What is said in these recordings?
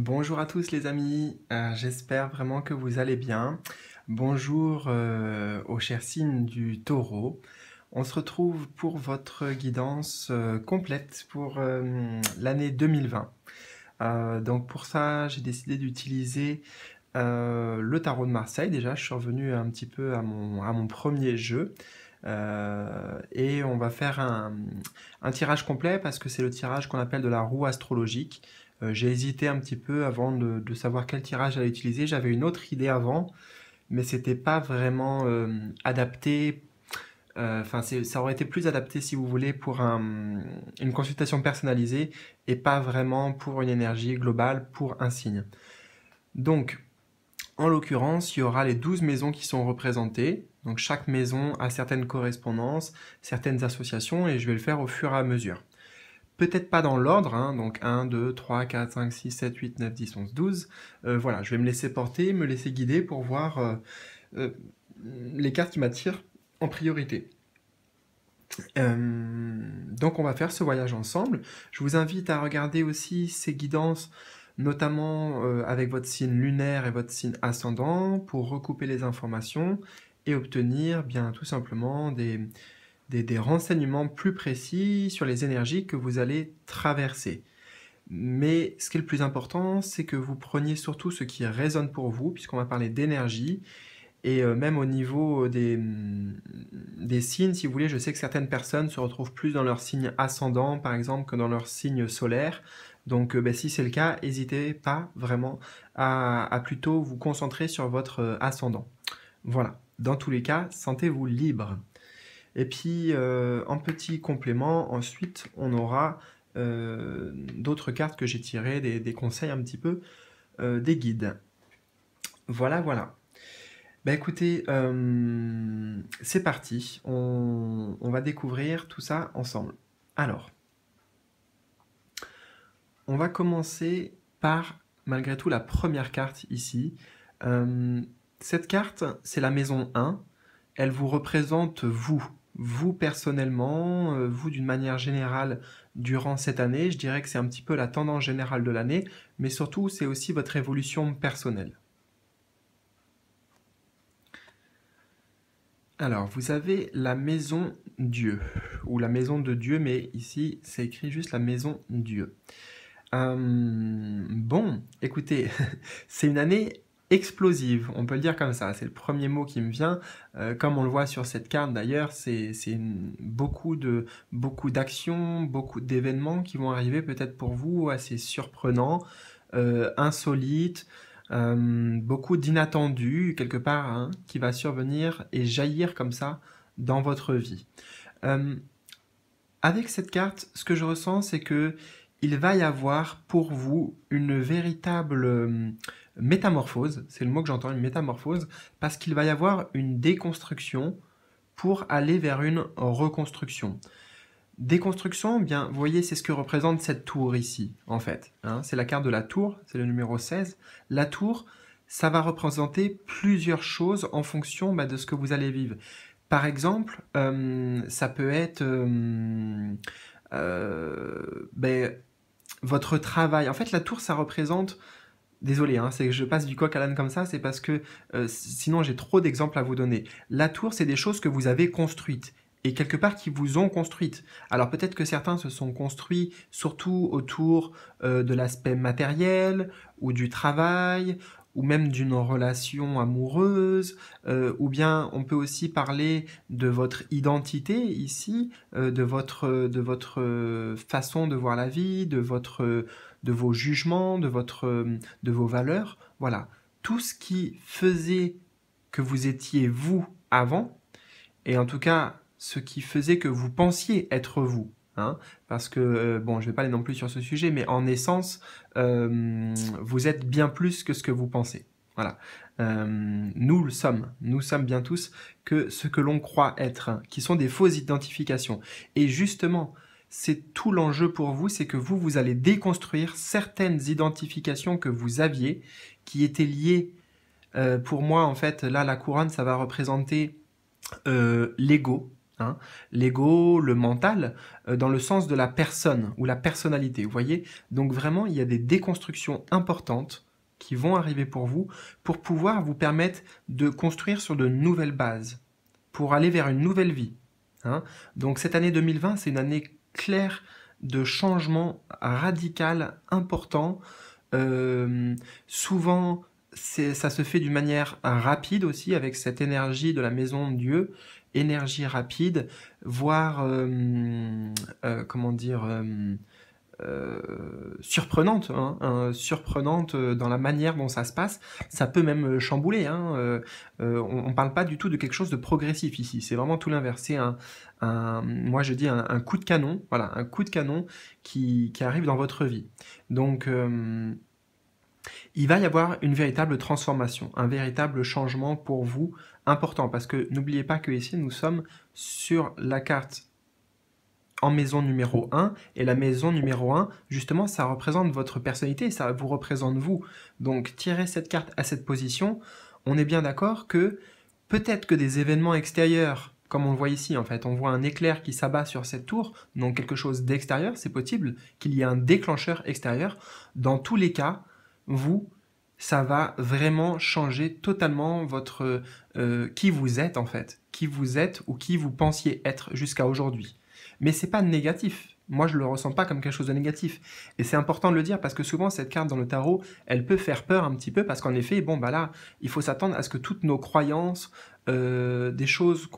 Bonjour à tous les amis, euh, j'espère vraiment que vous allez bien. Bonjour euh, aux chers signes du taureau. On se retrouve pour votre guidance euh, complète pour l'année 2020. donc pour ça, j'ai décidé d'utiliser le tarot de Marseille. Déjà, je suis revenu un petit peu à mon, premier jeu. et on va faire un, tirage complet parce que c'est le tirage qu'on appelle de la roue astrologique. Euh, j'ai hésité un petit peu avant de, savoir quel tirage à utiliser. J'avais une autre idée avant, mais c'était pas vraiment euh, adapté euh, enfin ça aurait été plus adapté si vous voulez pour une consultation personnalisée et pas vraiment pour une énergie globale pour un signe. Donc en l'occurrence, il y aura les 12 maisons qui sont représentées. Donc chaque maison a certaines correspondances, certaines associations et je vais le faire au fur et à mesure peut-être pas dans l'ordre, hein, donc 1, 2, 3, 4, 5, 6, 7, 8, 9, 10, 11, 12. voilà, je vais me laisser porter, me laisser guider pour voir euh, euh, les cartes qui m'attirent en priorité. Euh, donc on va faire ce voyage ensemble. Je vous invite à regarder aussi ces guidances notamment avec votre signe lunaire et votre signe ascendant pour recouper les informations et obtenir bien tout simplement des, des, renseignements plus précis sur les énergies que vous allez traverser. Mais ce qui est le plus important, c'est que vous preniez surtout ce qui résonne pour vous, puisqu'on va parler d'énergie. Et euh, même au niveau des, mm, des signes, si vous voulez, je sais que certaines personnes se retrouvent plus dans leur signe ascendant, par exemple, que dans leur signe solaire. Donc euh, ben, si c'est le cas, n'hésitez pas vraiment à, plutôt vous concentrer sur votre euh, ascendant. Voilà, dans tous les cas, sentez-vous libre. Et puis, euh, en petit complément, ensuite, on aura euh, d'autres cartes que j'ai tirées, des, conseils un petit peu, euh, des guides. Voilà, voilà. Bah écoutez, c'est parti. On, va découvrir tout ça ensemble. Alors, on va commencer par, malgré tout, la première carte ici. cette carte, c'est la maison 1. Elle vous représente vous, vous personnellement, euh, vous d'une manière générale durant cette année, je dirais que c'est un petit peu la tendance générale de l'année, mais surtout c'est aussi votre évolution personnelle. Alors, vous avez la maison Dieu, ou la maison de Dieu, mais ici c'est écrit juste la maison Dieu. Euh, bon, écoutez, c'est une année explosive, on peut le dire comme ça, c'est le premier mot qui me vient. Euh, comme on le voit sur cette carte d'ailleurs, c'est beaucoup de beaucoup d'actions, beaucoup d'événements qui vont arriver peut-être pour vous assez surprenants, euh, insolites, euh, beaucoup d'inattendus quelque part hein, qui va survenir et jaillir comme ça dans votre vie. avec cette carte, ce que je ressens, c'est que il va y avoir pour vous une véritable métamorphose, c'est le mot que j'entends, une métamorphose, parce qu'il va y avoir une déconstruction pour aller vers une reconstruction. Déconstruction, eh bien, vous voyez, c'est ce que représente cette tour ici, en fait. Hein. c'est la carte de la tour, c'est le numéro 16. La tour, ça va représenter plusieurs choses en fonction bah, de ce que vous allez vivre. Par exemple, euh, ça peut être euh, euh, ben, votre travail. En fait, la tour, ça représente Désolé, hein, c'est que je passe du coq à l'âne comme ça, c'est parce que euh, sinon j'ai trop d'exemples à vous donner. La tour, c'est des choses que vous avez construites et quelque part qui vous ont construites. Alors peut-être que certains se sont construits surtout autour euh, de l'aspect matériel ou du travail ou même d'une relation amoureuse, euh, ou bien on peut aussi parler de votre identité ici, de votre, de votre façon de voir la vie, de votre de vos jugements, de, votre, euh, de vos valeurs. Voilà, tout ce qui faisait que vous étiez vous avant, et en tout cas ce qui faisait que vous pensiez être vous. Hein, parce que, euh, bon, je ne vais pas aller non plus sur ce sujet, mais en essence, euh, vous êtes bien plus que ce que vous pensez. Voilà. nous le sommes. Nous sommes bien tous que ce que l'on croit être, hein, qui sont des fausses identifications. Et justement, c'est tout l'enjeu pour vous, c'est que vous, vous allez déconstruire certaines identifications que vous aviez, qui étaient liées, euh, pour moi, en fait, là, la couronne, ça va représenter euh, l'ego, hein. L'ego, le mental, euh, dans le sens de la personne ou la personnalité, vous voyez Donc vraiment, il y a des déconstructions importantes qui vont arriver pour vous pour pouvoir vous permettre de construire sur de nouvelles bases, pour aller vers une nouvelle vie. Hein. Donc cette année 2020, c'est une année clair de changement radical important. Euh, souvent, ça se fait d'une manière rapide aussi, avec cette énergie de la maison de Dieu, énergie rapide, voire, euh, euh, comment dire, surprenante, hein, hein, surprenante dans la manière dont ça se passe. Ça peut même chambouler. Hein, on ne parle pas du tout de quelque chose de progressif ici. C'est vraiment tout l'inverse moi je dis un, coup de canon, voilà, un coup de canon qui, arrive dans votre vie. Donc euh, il va y avoir une véritable transformation, un véritable changement pour vous important, parce que n'oubliez pas que ici nous sommes sur la carte en maison numéro 1. Et la maison numéro 1, justement, ça représente votre personnalité, ça vous représente vous. Donc, tirer cette carte à cette position, on est bien d'accord que peut-être que des événements extérieurs comme on le voit ici en fait. On voit un éclair qui s'abat sur cette tour, donc quelque chose d'extérieur, c'est possible qu'il y ait un déclencheur extérieur. Dans tous les cas, vous, ça va vraiment changer totalement votre euh, qui vous êtes en fait, qui vous êtes ou qui vous pensiez être jusqu'à aujourd'hui. Mais c'est pas négatif, moi je le ressens pas comme quelque chose de négatif. Et c'est important de le dire parce que souvent cette carte dans le tarot, elle peut faire peur un petit peu parce qu'en effet, bon bah là, il faut s'attendre à ce que toutes nos croyances, euh, des choses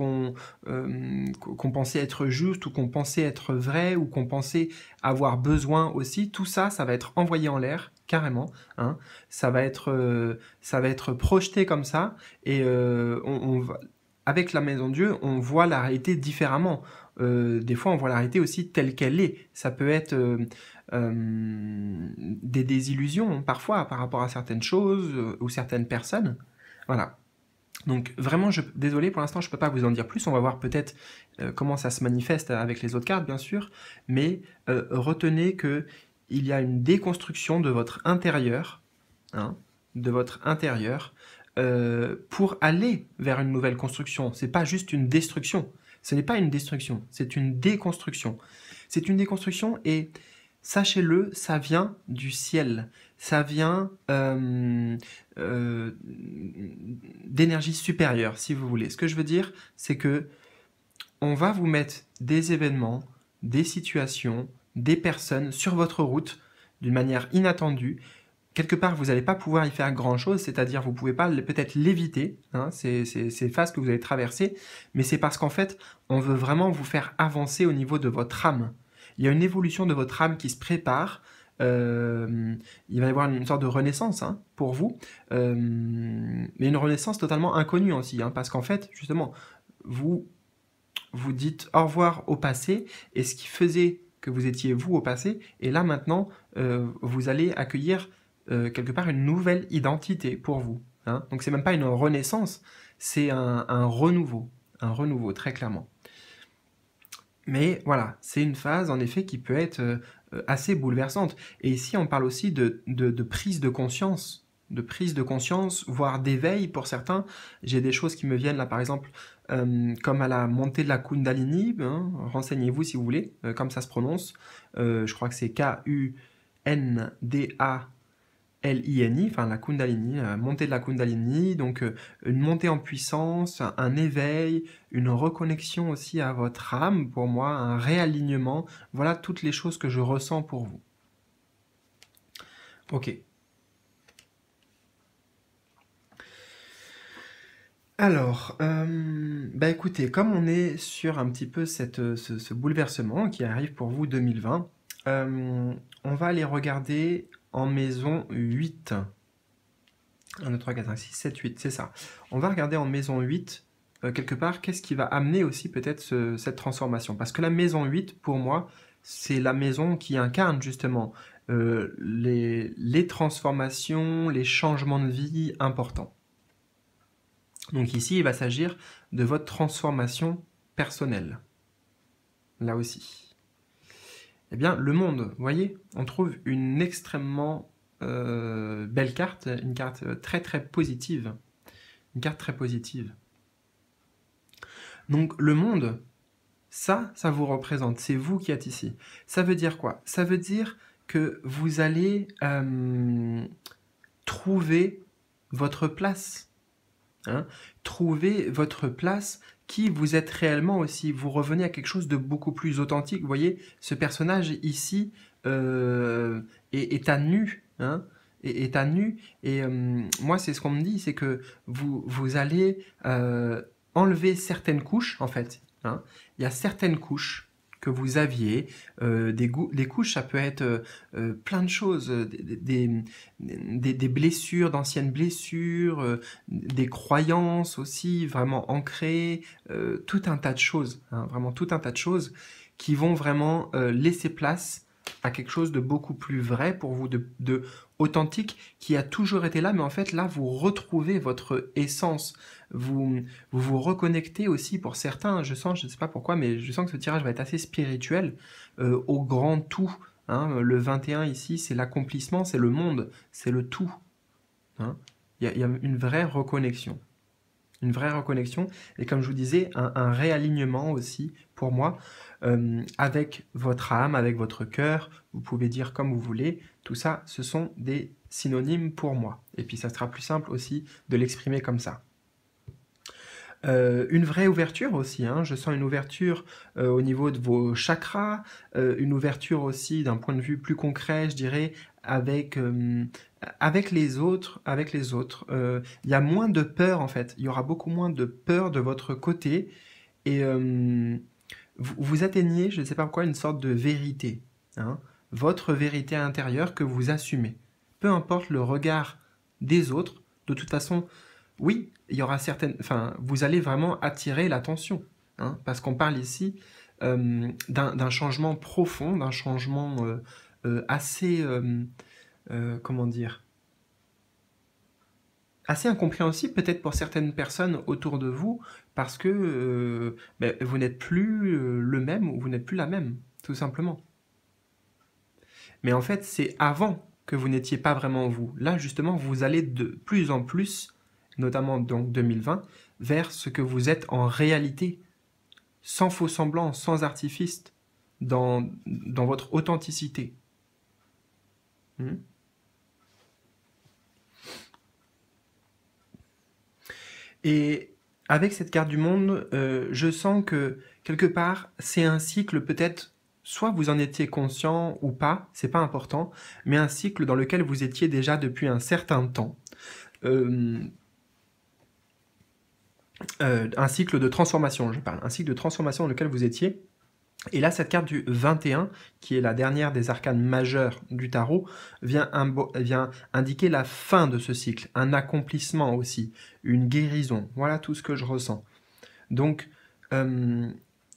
euh, qu'on pensait être justes ou qu'on pensait être vraies ou qu'on pensait avoir besoin aussi, tout ça, ça va être envoyé en l'air carrément. Hein. Ça va être euh, ça va être projeté comme ça et on, va, avec la maison de Dieu, on voit la réalité différemment. Euh, des fois on voit l'arrêter aussi telle qu'elle est. Ça peut être euh, euh, des désillusions parfois par rapport à certaines choses ou certaines personnes. Voilà. Donc vraiment, je, désolé, pour l'instant je ne peux pas vous en dire plus. On va voir peut-être comment ça se manifeste avec les autres cartes, bien sûr. Mais retenez que il y a une déconstruction de votre intérieur, hein, de votre intérieur, pour aller vers une nouvelle construction. n'est pas juste une destruction. Ce n'est pas une destruction, c'est une déconstruction. C'est une déconstruction et sachez-le, ça vient du ciel, ça vient euh, euh, d'énergie supérieure, si vous voulez. Ce que je veux dire, c'est que on va vous mettre des événements, des situations, des personnes sur votre route d'une manière inattendue quelque part, vous n'allez pas pouvoir y faire grand-chose, c'est-à-dire vous pouvez pas peut-être l'éviter, hein, ces, phases que vous allez traverser, mais c'est parce qu'en fait, on veut vraiment vous faire avancer au niveau de votre âme. Il y a une évolution de votre âme qui se prépare. Euh, il va y avoir une sorte de renaissance hein, pour vous, euh, mais une renaissance totalement inconnue aussi, hein, parce qu'en fait, justement, vous vous dites au revoir au passé, et ce qui faisait que vous étiez vous au passé, et là maintenant, euh, vous allez accueillir euh, quelque part une nouvelle identité pour vous. Donc, hein. Donc c'est même pas une renaissance, c'est un, renouveau, un renouveau très clairement. Mais voilà, c'est une phase en effet qui peut être euh, assez bouleversante. Et ici on parle aussi de, prise de conscience de prise de conscience, voire d'éveil pour certains. J'ai des choses qui me viennent là, par exemple, euh, comme à la montée de la Kundalini. Hein, renseignez-vous si vous voulez, comme ça se prononce. je crois que c'est K-U-N-D-A. L-I-N-I, enfin la Kundalini, montée de la Kundalini, donc euh, une montée en puissance, un, éveil, une reconnexion aussi à votre âme pour moi, un réalignement, voilà toutes les choses que je ressens pour vous. Ok. Alors, euh, bah écoutez, comme on est sur un petit peu cette, euh, ce, ce, bouleversement qui arrive pour vous 2020, on va aller regarder en maison 8. 1, 2, 3, 4, 5, 6, 7, 8, c'est ça. On va regarder en maison 8, euh, quelque part, qu'est-ce qui va amener aussi peut-être cette transformation. Parce que la maison 8, pour moi, c'est la maison qui incarne justement euh, les, les transformations, les changements de vie importants. Donc ici, il va s'agir de votre transformation personnelle. Là aussi eh bien, le monde, vous voyez, on trouve une extrêmement euh, belle carte, une carte euh, très très positive. Une carte très positive. Donc le monde, ça, ça vous représente, c'est vous qui êtes ici. Ça veut dire quoi Ça veut dire que vous allez euh, trouver votre place. Hein trouver votre place, qui vous êtes réellement aussi. Vous revenez à quelque chose de beaucoup plus authentique. Vous voyez, ce personnage ici euh, est, à nu. Hein, est, à nu. Et euh, moi, c'est ce qu'on me dit, c'est que vous, vous allez euh, enlever certaines couches, en fait. Hein. Il y a certaines couches que vous aviez, euh, des couches, ça peut être euh, euh, plein de choses, des, des, blessures, d'anciennes blessures, des croyances aussi vraiment ancrées, tout un tas de choses, hein, vraiment tout un tas de choses qui vont vraiment laisser place à quelque chose de beaucoup plus vrai pour vous, de, authentique, qui a toujours été là, mais en fait là, vous retrouvez votre essence, vous, vous reconnectez aussi pour certains, je sens, je ne sais pas pourquoi, mais je sens que ce tirage va être assez spirituel euh, au grand tout. Hein. Le 21 ici, c'est l'accomplissement, c'est le monde, c'est le tout. Hein. Il y, a une vraie reconnexion. Une vraie reconnexion, et comme je vous disais, un, réalignement aussi pour moi euh, avec votre âme, avec votre cœur. Vous pouvez dire comme vous voulez. Tout ça, ce sont des synonymes pour moi. Et puis ça sera plus simple aussi de l'exprimer comme ça. Euh, une vraie ouverture aussi, hein. je sens une ouverture euh, au niveau de vos chakras, euh, une ouverture aussi d'un point de vue plus concret, je dirais, avec, avec les autres. Avec les autres, il y a moins de peur en fait. Il y aura beaucoup moins de peur de votre côté et vous, atteignez, je ne sais pas pourquoi, une sorte de vérité, hein. votre vérité intérieure que vous assumez, peu importe le regard des autres. De toute façon, oui, il y aura certaines, enfin, vous allez vraiment attirer l'attention, hein, parce qu'on parle ici euh, d'un changement profond, d'un changement euh, euh, assez, comment dire, assez incompréhensible peut-être pour certaines personnes autour de vous, parce que ben, vous n'êtes plus le même ou vous n'êtes plus la même, tout simplement. Mais en fait, c'est avant que vous n'étiez pas vraiment vous. Là, justement, vous allez de plus en plus notamment donc 2020, vers ce que vous êtes en réalité, sans faux semblant, sans artifice, dans, dans votre authenticité. Hmm? Et avec cette carte du monde, euh, je sens que quelque part, c'est un cycle peut-être, soit vous en étiez conscient ou pas, c'est pas important, mais un cycle dans lequel vous étiez déjà depuis un certain temps. Euh, euh, un cycle de transformation, je parle, un cycle de transformation dans lequel vous étiez. Et là, cette carte du 21, qui est la dernière des arcanes majeures du tarot, vient, indiquer la fin de ce cycle, un accomplissement aussi, une guérison. Voilà tout ce que je ressens. Donc, euh,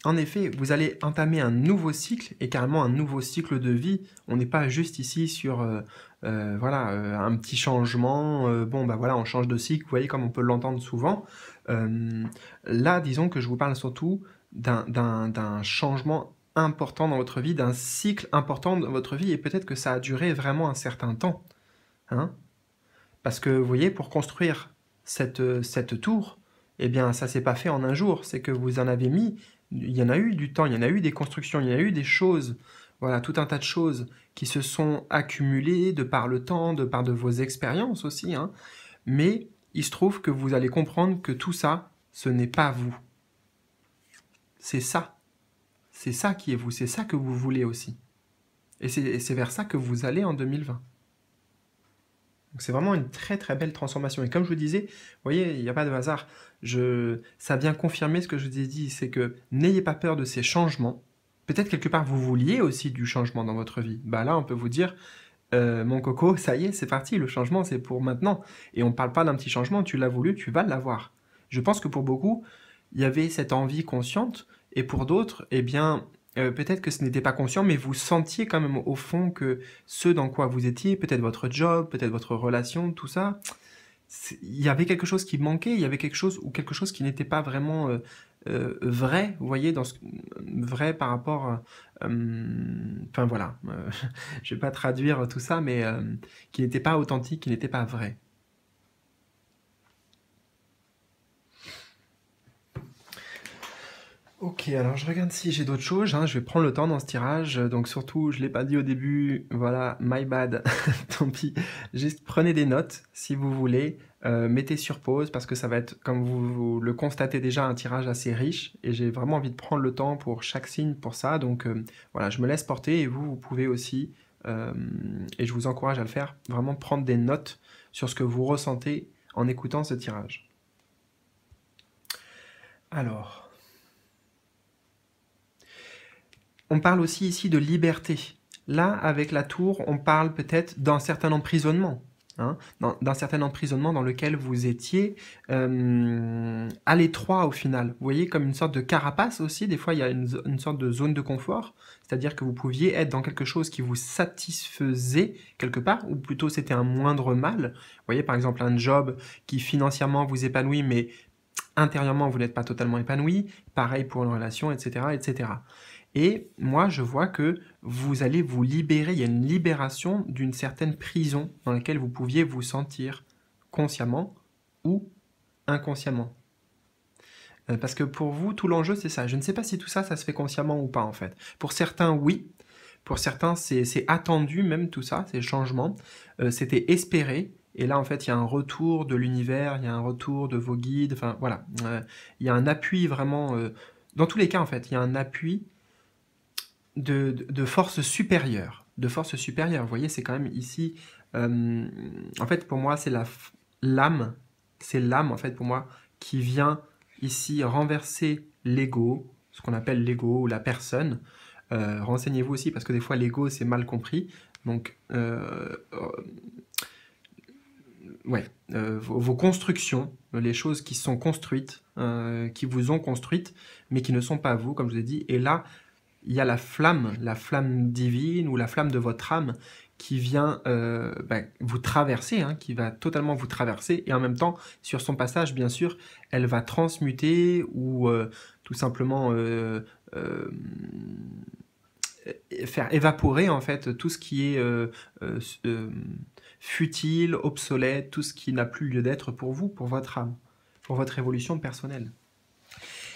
en effet, vous allez entamer un nouveau cycle, et carrément un nouveau cycle de vie. On n'est pas juste ici sur euh, voilà, un petit changement, bon, ben voilà, on change de cycle, vous voyez comme on peut l'entendre souvent. Euh, là, disons que je vous parle surtout d'un changement important dans votre vie, d'un cycle important dans votre vie, et peut-être que ça a duré vraiment un certain temps. Hein Parce que, vous voyez, pour construire cette, tour, eh bien, ça s'est pas fait en un jour, c'est que vous en avez mis, il y en a eu du temps, il y en a eu des constructions, il y en a eu des choses, voilà, tout un tas de choses qui se sont accumulées de par le temps, de par de vos expériences aussi, hein. mais il se trouve que vous allez comprendre que tout ça, ce n'est pas vous. C'est ça. C'est ça qui est vous, c'est ça que vous voulez aussi. Et c'est vers ça que vous allez en 2020. Donc c'est vraiment une très très belle transformation. Et comme je vous disais, vous voyez, il n'y a pas de hasard. Je, ça vient confirmer ce que je vous ai dit, c'est que n'ayez pas peur de ces changements. Peut-être quelque part vous vouliez aussi du changement dans votre vie. Bah là, on peut vous dire, euh, mon coco, ça y est, c'est parti, le changement, c'est pour maintenant. Et on ne parle pas d'un petit changement, tu l'as voulu, tu vas l'avoir. Je pense que pour beaucoup, il y avait cette envie consciente, et pour d'autres, eh bien, euh, peut-être que ce n'était pas conscient, mais vous sentiez quand même au fond que ce dans quoi vous étiez, peut-être votre job, peut-être votre relation, tout ça, il y avait quelque chose qui manquait, il y avait quelque chose ou quelque chose qui n'était pas vraiment euh, vrai, vous voyez, dans vrai par rapport Enfin voilà, euh, je ne vais pas traduire tout ça, mais euh, qui n'était pas authentique, qui n'était pas vrai. Ok, alors je regarde si j'ai d'autres choses. Hein. Je vais prendre le temps dans ce tirage. Donc surtout, je ne l'ai pas dit au début. Voilà, my bad. Tant pis. Juste prenez des notes si vous voulez. Euh, mettez sur pause parce que ça va être, comme vous, le constatez déjà, un tirage assez riche. Et j'ai vraiment envie de prendre le temps pour chaque signe pour ça. Donc euh, voilà, je me laisse porter et vous, vous pouvez aussi, euh, et je vous encourage à le faire, vraiment prendre des notes sur ce que vous ressentez en écoutant ce tirage. Alors, On parle aussi ici de liberté. Là, avec la tour, on parle peut-être d'un certain emprisonnement, hein, d'un certain emprisonnement dans lequel vous étiez euh, à l'étroit au final. Vous voyez, comme une sorte de carapace aussi, des fois il y a une, une sorte de zone de confort, c'est-à-dire que vous pouviez être dans quelque chose qui vous satisfaisait quelque part, ou plutôt c'était un moindre mal. Vous voyez, par exemple, un job qui financièrement vous épanouit, mais intérieurement, vous n'êtes pas totalement épanoui, pareil pour une relation, etc., etc. Et moi, je vois que vous allez vous libérer, il y a une libération d'une certaine prison dans laquelle vous pouviez vous sentir consciemment ou inconsciemment. Euh, parce que pour vous, tout l'enjeu, c'est ça. Je ne sais pas si tout ça, ça se fait consciemment ou pas, en fait. Pour certains, oui. Pour certains, c'est attendu, même tout ça, ces changements. Euh, c'était espéré. Et là, en fait, il y a un retour de l'univers, il y a un retour de vos guides, enfin voilà. Euh, il y a un appui vraiment. Euh, dans tous les cas, en fait, il y a un appui de, de, supérieures, force supérieure. De force supérieure. Vous voyez, c'est quand même ici. Euh, en fait, pour moi, c'est la l'âme. C'est l'âme, en fait, pour moi, qui vient ici renverser l'ego, ce qu'on appelle l'ego ou la personne. Renseignez-vous aussi, parce que des fois, l'ego, c'est mal compris. Donc ouais, euh, vos, constructions, les choses qui sont construites, euh, qui vous ont construites, mais qui ne sont pas vous, comme je vous ai dit. Et là, il y a la flamme, la flamme divine ou la flamme de votre âme qui vient euh, ben, vous traverser, hein, qui va totalement vous traverser. Et en même temps, sur son passage, bien sûr, elle va transmuter ou tout simplement faire évaporer en fait tout ce qui est futile, obsolète, tout ce qui n'a plus lieu d'être pour vous, pour votre âme, pour votre évolution personnelle.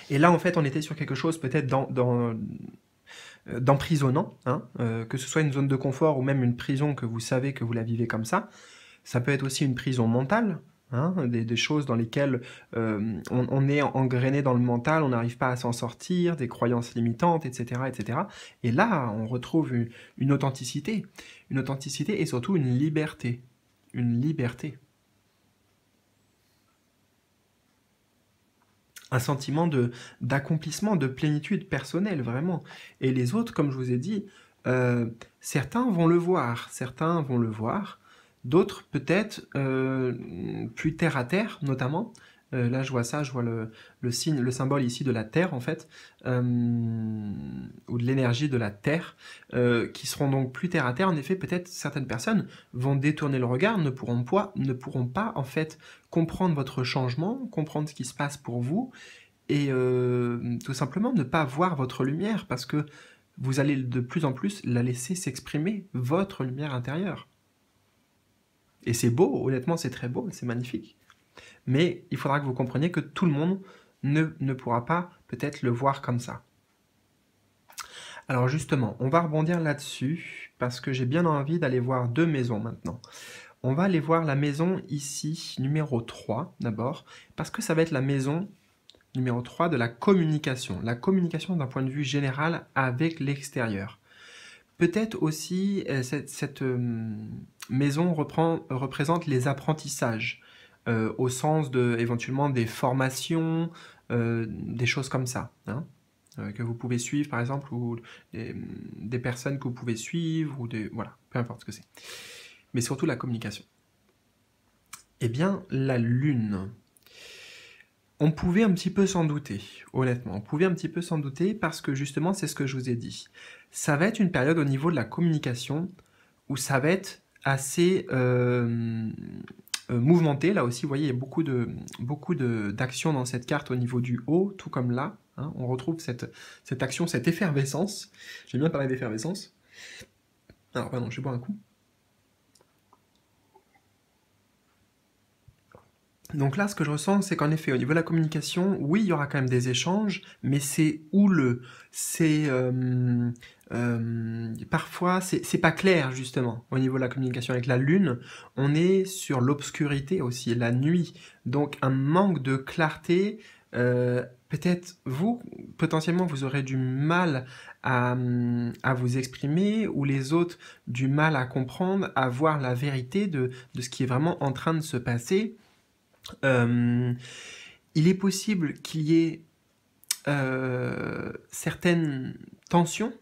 Et là, en fait, on était sur quelque chose peut-être euh, d'emprisonnant, hein, euh, que ce soit une zone de confort ou même une prison que vous savez que vous la vivez comme ça. Ça peut être aussi une prison mentale, hein, des, choses dans lesquelles euh, on, est engrainé dans le mental, on n'arrive pas à s'en sortir, des croyances limitantes, etc., etc. Et là, on retrouve une authenticité une authenticité et surtout une liberté. Une liberté. un sentiment d'accomplissement, de plénitude personnelle vraiment. Et les autres, comme je vous ai dit, euh, certains vont le voir, certains vont le voir, d'autres peut-être euh, plus terre à terre notamment, euh, là, je vois ça, je vois le, signe, le symbole ici de la Terre, en fait, euh, ou de l'énergie de la Terre, euh, qui seront donc plus terre à terre. En effet, peut-être certaines personnes vont détourner le regard, ne pourront, ne pourront pas, en fait, comprendre votre changement, comprendre ce qui se passe pour vous, et tout simplement ne pas voir votre lumière, parce que vous allez de plus en plus la laisser s'exprimer, votre lumière intérieure. Et c'est beau, honnêtement, c'est très beau, c'est magnifique mais il faudra que vous compreniez que tout le monde ne, pourra pas peut-être le voir comme ça. Alors justement, on va rebondir là-dessus parce que j'ai bien envie d'aller voir deux maisons maintenant. On va aller voir la maison ici, numéro 3 d'abord, parce que ça va être la maison numéro 3 de la communication. La communication d'un point de vue général avec l'extérieur. Peut-être aussi, euh, cette, euh, maison représente les apprentissages. Euh, au sens de éventuellement des formations, euh, des choses comme ça, hein, euh, que vous pouvez suivre par exemple, ou des, personnes que vous pouvez suivre, ou des, voilà, peu importe ce que c'est. Mais surtout la communication. Eh bien, la Lune. On pouvait un petit peu s'en douter, honnêtement. On pouvait un petit peu s'en douter parce que justement, c'est ce que je vous ai dit. Ça va être une période au niveau de la communication où ça va être assez euh, mouvementé, Là aussi, vous voyez, il y a beaucoup de beaucoup d'actions dans cette carte au niveau du haut, tout comme là. Hein. on retrouve cette, cette action, cette effervescence. J'aime bien parler d'effervescence. Alors, pardon, je vais un coup. Donc là, ce que je ressens, c'est qu'en effet, au niveau de la communication, oui, il y aura quand même des échanges, mais c'est houleux, c'est euh, euh, parfois c'est pas clair justement au niveau de la communication avec la lune. On est sur l'obscurité aussi, la nuit, donc un manque de clarté. Euh, peut-être vous, potentiellement, vous aurez du mal à, à, vous exprimer ou les autres du mal à comprendre, à voir la vérité de, de ce qui est vraiment en train de se passer. Euh, il est possible qu'il y ait certaines tensions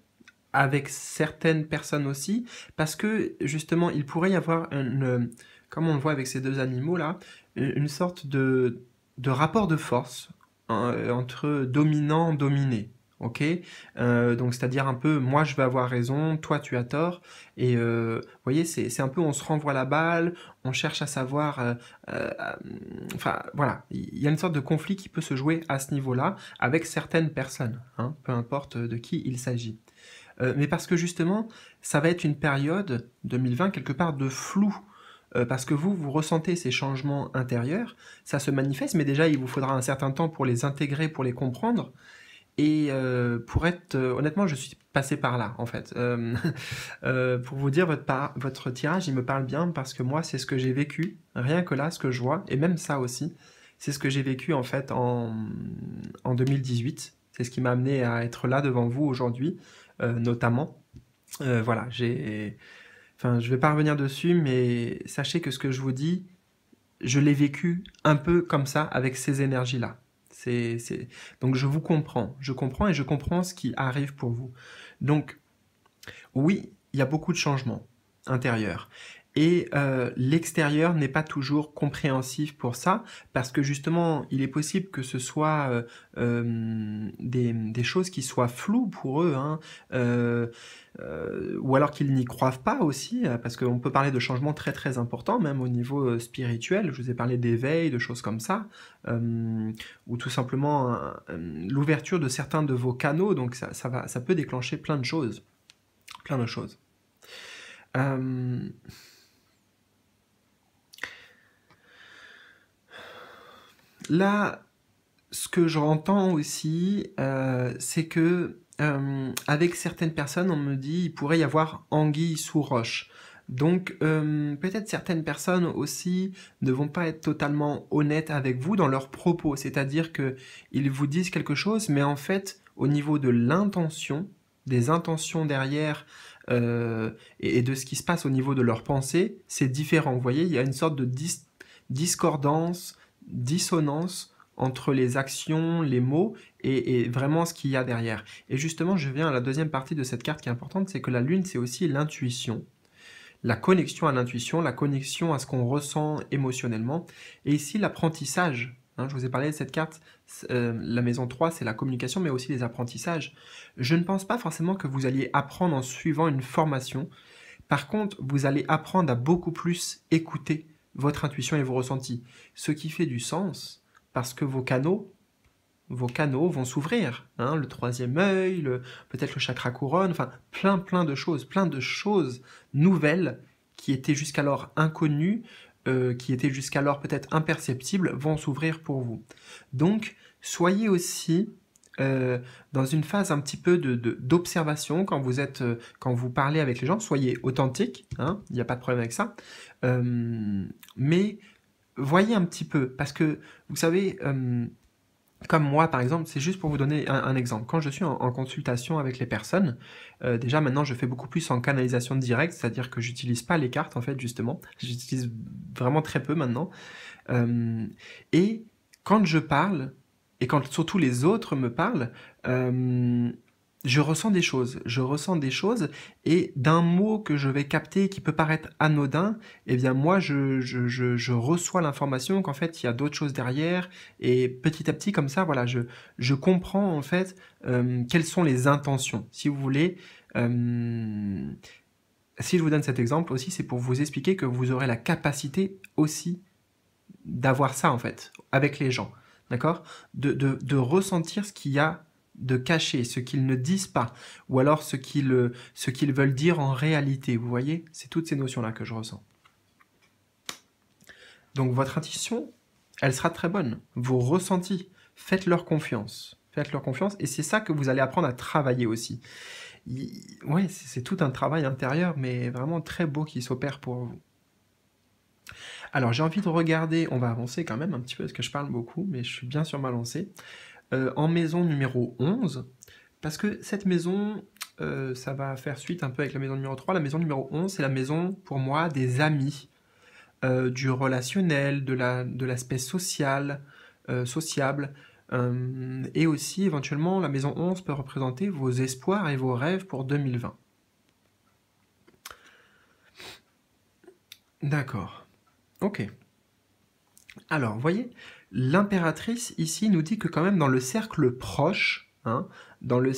avec certaines personnes aussi, parce que justement, il pourrait y avoir, une, comme on le voit avec ces deux animaux-là, une sorte de, de rapport de force euh, entre dominant, dominé. Ok, euh, donc c'est-à-dire un peu, moi je vais avoir raison, toi tu as tort, et euh, vous voyez c'est un peu on se renvoie la balle, on cherche à savoir, hum, enfin voilà, il y a une sorte de conflit qui peut se jouer à ce niveau-là avec certaines personnes, hein, peu importe de qui il s'agit. Euh, mais parce que justement, ça va être une période, 2020, quelque part de flou. Euh, parce que vous, vous ressentez ces changements intérieurs, ça se manifeste, mais déjà, il vous faudra un certain temps pour les intégrer, pour les comprendre. Et euh, pour être honnêtement, je suis passé par là, en fait. pour vous dire, votre, votre tirage, il me parle bien parce que moi, c'est ce que j'ai vécu, rien que là, ce que je vois, et même ça aussi, c'est ce que j'ai vécu en fait en 2018. C'est ce qui m'a amené à être là devant vous aujourd'hui. Euh, notamment. Euh, voilà, j'ai. Enfin, je ne vais pas revenir dessus, mais sachez que ce que je vous dis, je l'ai vécu un peu comme ça, avec ces énergies-là. C'est, Donc je vous comprends, je comprends et je comprends ce qui arrive pour vous. Donc oui, il y a beaucoup de changements intérieurs. Et euh, l'extérieur n'est pas toujours compréhensif pour ça, parce que justement, il est possible que ce soit euh, euh, des, choses qui soient floues pour eux, hein, ou alors qu'ils n'y croient pas aussi, parce qu'on peut parler de changements très très importants, même au niveau spirituel. Je vous ai parlé d'éveil, de choses comme ça, ou tout simplement l'ouverture de certains de vos canaux. Donc ça, va, ça peut déclencher plein de choses, plein de choses. là, ce que j'entends aussi, euh, c'est que euh, avec certaines personnes, on me dit il pourrait y avoir anguille sous roche. Donc euh, peut-être certaines personnes aussi ne vont pas être totalement honnêtes avec vous dans leurs propos, c'est-à-dire que ils vous disent quelque chose, mais en fait au niveau de l'intention, des intentions derrière et, de ce qui se passe au niveau de leurs pensées, c'est différent. Vous voyez, il y a une sorte de discordance dissonance entre les actions, les mots et, vraiment ce qu'il y a derrière. Et justement, je viens à la deuxième partie de cette carte qui est importante, c'est que la lune, c'est aussi l'intuition, la connexion à l'intuition, la connexion à ce qu'on ressent émotionnellement, et ici l'apprentissage. Hein, je vous ai parlé de cette carte, euh, la maison 3, c'est la communication, mais aussi les apprentissages. Je ne pense pas forcément que vous alliez apprendre en suivant une formation. Par contre, vous allez apprendre à beaucoup plus écouter, votre intuition et vos ressentis. Ce qui fait du sens parce que vos canaux, vos canaux vont s'ouvrir. Hein, le troisième œil, peut-être le chakra couronne, enfin plein plein de choses, plein de choses nouvelles qui étaient jusqu'alors inconnues, euh, qui étaient jusqu'alors peut-être imperceptibles, vont s'ouvrir pour vous. Donc, soyez aussi euh, dans une phase un petit peu d'observation quand vous êtes euh, quand vous parlez avec les gens, soyez authentique, hein, il n'y a pas de problème avec ça. Euh, mais voyez un petit peu, parce que vous savez, comme moi par exemple, c'est juste pour vous donner un, exemple. Quand je suis en, consultation avec les personnes, déjà maintenant je fais beaucoup plus en canalisation directe, c'est-à-dire que j'utilise pas les cartes en fait justement, j'utilise vraiment très peu maintenant. et quand je parle, et quand surtout les autres me parlent, euh, je ressens des choses, je ressens des choses, et d'un mot que je vais capter qui peut paraître anodin, eh bien moi je, je, je, reçois l'information qu'en fait il y a d'autres choses derrière, et petit à petit comme ça, voilà, je, je comprends en fait euh, quelles sont les intentions, si vous voulez. Euh, si je vous donne cet exemple aussi, c'est pour vous expliquer que vous aurez la capacité aussi d'avoir ça en fait avec les gens d'accord de, ressentir ce qu'il y a de caché, ce qu'ils ne disent pas, ou alors ce qu'ils, euh, ce qu'ils veulent dire en réalité. Vous voyez, c'est toutes ces notions-là que je ressens. Donc votre intuition, elle sera très bonne. Vos ressentis, faites-leur confiance. Faites-leur confiance, et c'est ça que vous allez apprendre à travailler aussi. Oui, c'est tout un travail intérieur, mais vraiment très beau qui s'opère pour vous. Alors j'ai envie de regarder, on va avancer quand même un petit peu parce que je parle beaucoup, mais je suis bien sur ma lancée. Euh, en maison numéro 11, parce que cette maison, euh, ça va faire suite un peu avec la maison numéro 3. La maison numéro 11, c'est la maison pour moi des amis, euh, du relationnel, de l'aspect social, sociable. et aussi éventuellement la maison 11 peut représenter vos espoirs et vos rêves pour 2020. D'accord. Ok. Alors, vous voyez, l'impératrice ici nous dit que quand même dans le cercle proche, hein, dans le,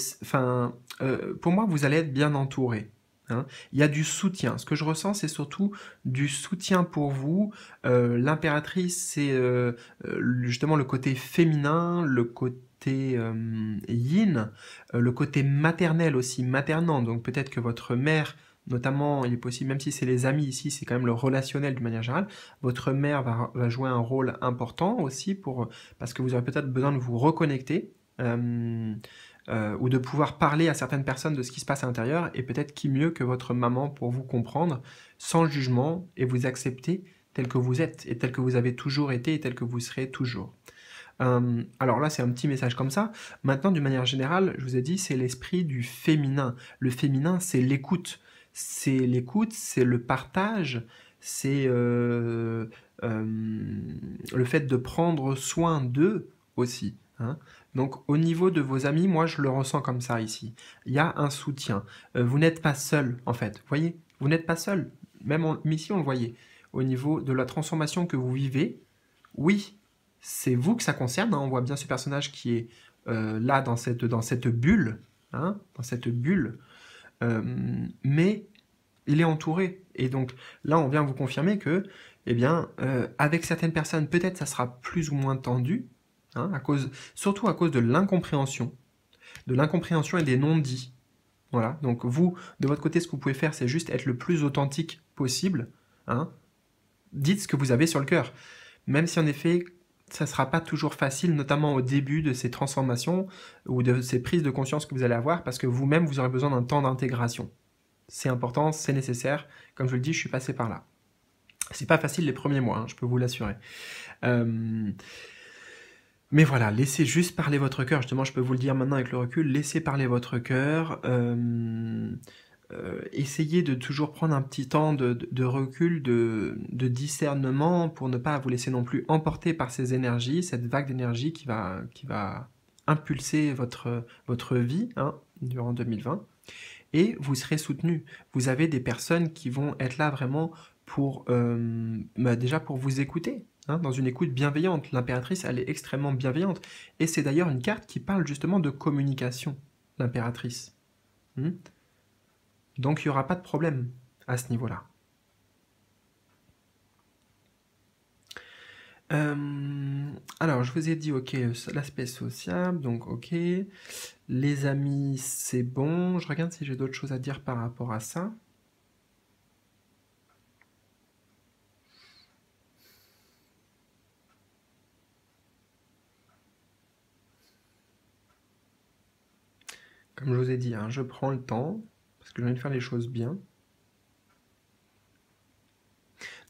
euh, pour moi, vous allez être bien entouré. Hein. Il y a du soutien. Ce que je ressens, c'est surtout du soutien pour vous. Euh, l'impératrice, c'est euh, justement le côté féminin, le côté yin, le côté maternel aussi, maternant. Donc peut-être que votre mère Notamment, il est possible, même si c'est les amis ici, c'est quand même le relationnel d'une manière générale, votre mère va, jouer un rôle important aussi pour, parce que vous aurez peut-être besoin de vous reconnecter. Euh, euh, ou de pouvoir parler à certaines personnes de ce qui se passe à l'intérieur, et peut-être qui mieux que votre maman pour vous comprendre, sans jugement, et vous accepter tel que vous êtes, et tel que vous avez toujours été, et tel que vous serez toujours. Euh, alors là, c'est un petit message comme ça. Maintenant, d'une manière générale, je vous ai dit, c'est l'esprit du féminin. Le féminin, c'est l'écoute c'est l'écoute, c'est le partage, c'est euh, euh, le fait de prendre soin d'eux aussi. Hein. Donc au niveau de vos amis, moi je le ressens comme ça ici. Il y a un soutien. Euh, vous n'êtes pas seul en fait. Vous voyez, vous n'êtes pas seul. Même en, ici on le voyait. Au niveau de la transformation que vous vivez, oui, c'est vous que ça concerne. Hein. On voit bien ce personnage qui est là dans cette, bulle, dans cette bulle hein, euh, mais il est entouré. Et donc là, on vient vous confirmer que, eh bien, euh, avec certaines personnes, peut-être ça sera plus ou moins tendu, hein, à cause, surtout à cause de l'incompréhension, de l'incompréhension et des non-dits. Voilà. Donc vous, de votre côté, ce que vous pouvez faire, c'est juste être le plus authentique possible. Hein. Dites ce que vous avez sur le cœur, même si en effet, ça ne sera pas toujours facile, notamment au début de ces transformations ou de ces prises de conscience que vous allez avoir, parce que vous-même, vous aurez besoin d'un temps d'intégration. C'est important, c'est nécessaire. Comme je le dis, je suis passé par là. C'est pas facile les premiers mois, hein, je peux vous l'assurer. Euh, mais voilà, laissez juste parler votre cœur. Justement, je peux vous le dire maintenant avec le recul, laissez parler votre cœur. Euh, euh, essayez de toujours prendre un petit temps de, recul, de, discernement pour ne pas vous laisser non plus emporter par ces énergies, cette vague d'énergie qui va, impulser votre, vie hein, durant 2020. Et vous serez soutenu. Vous avez des personnes qui vont être là vraiment pour euh, bah, déjà pour vous écouter, hein, dans une écoute bienveillante. L'impératrice, elle est extrêmement bienveillante. Et c'est d'ailleurs une carte qui parle justement de communication, l'impératrice. Hmm donc il n'y aura pas de problème à ce niveau-là. Euh, alors, je vous ai dit, ok, l'aspect sociable, donc ok. Les amis, c'est bon. Je regarde si j'ai d'autres choses à dire par rapport à ça. Comme je vous ai dit, hein, je prends le temps, que j'ai de faire les choses bien.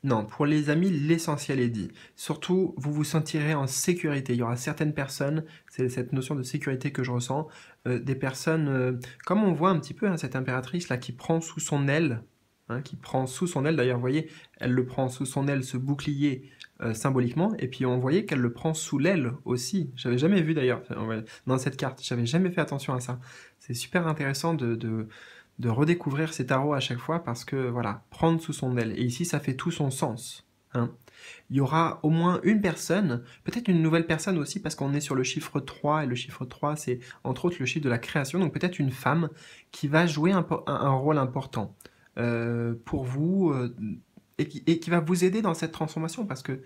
Non, pour les amis, l'essentiel est dit. Surtout, vous vous sentirez en sécurité. Il y aura certaines personnes, c'est cette notion de sécurité que je ressens, euh, des personnes, euh, comme on voit un petit peu hein, cette impératrice là qui prend sous son aile, hein, qui prend sous son aile, d'ailleurs, vous voyez, elle le prend sous son aile, ce bouclier euh, symboliquement, et puis on voyait qu'elle le prend sous l'aile aussi. J'avais jamais vu d'ailleurs dans cette carte, j'avais jamais fait attention à ça. C'est super intéressant de de redécouvrir ces tarots à chaque fois parce que, voilà, prendre sous son aile. Et ici, ça fait tout son sens. Hein. Il y aura au moins une personne, peut-être une nouvelle personne aussi, parce qu'on est sur le chiffre 3, et le chiffre 3, c'est entre autres le chiffre de la création, donc peut-être une femme qui va jouer un, rôle important euh, pour vous, euh, et, qui, va vous aider dans cette transformation, parce que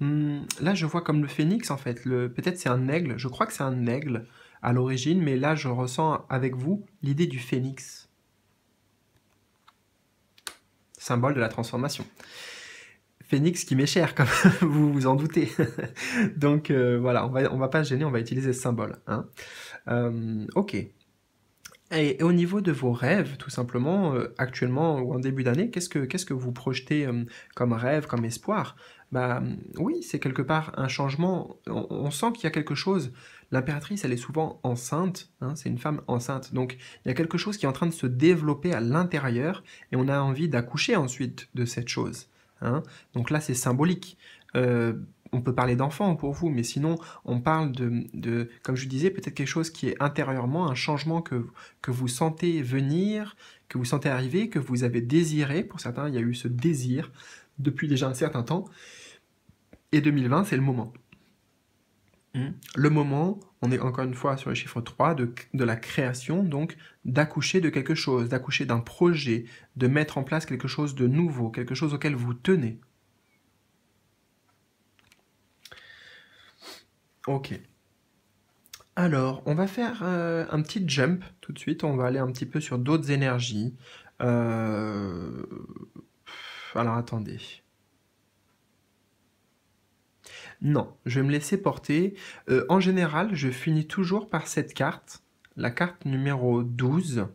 hmm, là, je vois comme le phénix, en fait, peut-être c'est un aigle, je crois que c'est un aigle à l'origine, mais là, je ressens avec vous l'idée du phénix symbole de la transformation. Phénix qui m'est cher, comme vous vous en doutez. Donc euh, voilà, on va, va pas se gêner, on va utiliser ce symbole. Hein. Euh, ok. Et, au niveau de vos rêves, tout simplement, euh, actuellement ou en début d'année, qu'est-ce que vous projetez comme rêve, comme espoir bah oui, c'est quelque part un changement. On, sent qu'il y a quelque chose. L'impératrice, elle est souvent enceinte, hein, c'est une femme enceinte. Donc il y a quelque chose qui est en train de se développer à l'intérieur et on a envie d'accoucher ensuite de cette chose. Hein. Donc là, c'est symbolique. Euh, on peut parler d'enfant pour vous, mais sinon on parle de, comme je disais, peut-être quelque chose qui est intérieurement un changement que, que vous sentez venir, que vous sentez arriver, que vous avez désiré. Pour certains, il y a eu ce désir depuis déjà un certain temps. Et 2020, c'est le moment. Hmm. Le moment, on est encore une fois sur le chiffre 3, de, la création, donc d'accoucher de quelque chose, d'accoucher d'un projet, de mettre en place quelque chose de nouveau, quelque chose auquel vous tenez. Ok. Alors, on va faire euh, un petit jump tout de suite. On va aller un petit peu sur d'autres énergies. Euh, alors attendez. Non, je vais me laisser porter. Euh, en général, je finis toujours par cette carte, la carte numéro 12,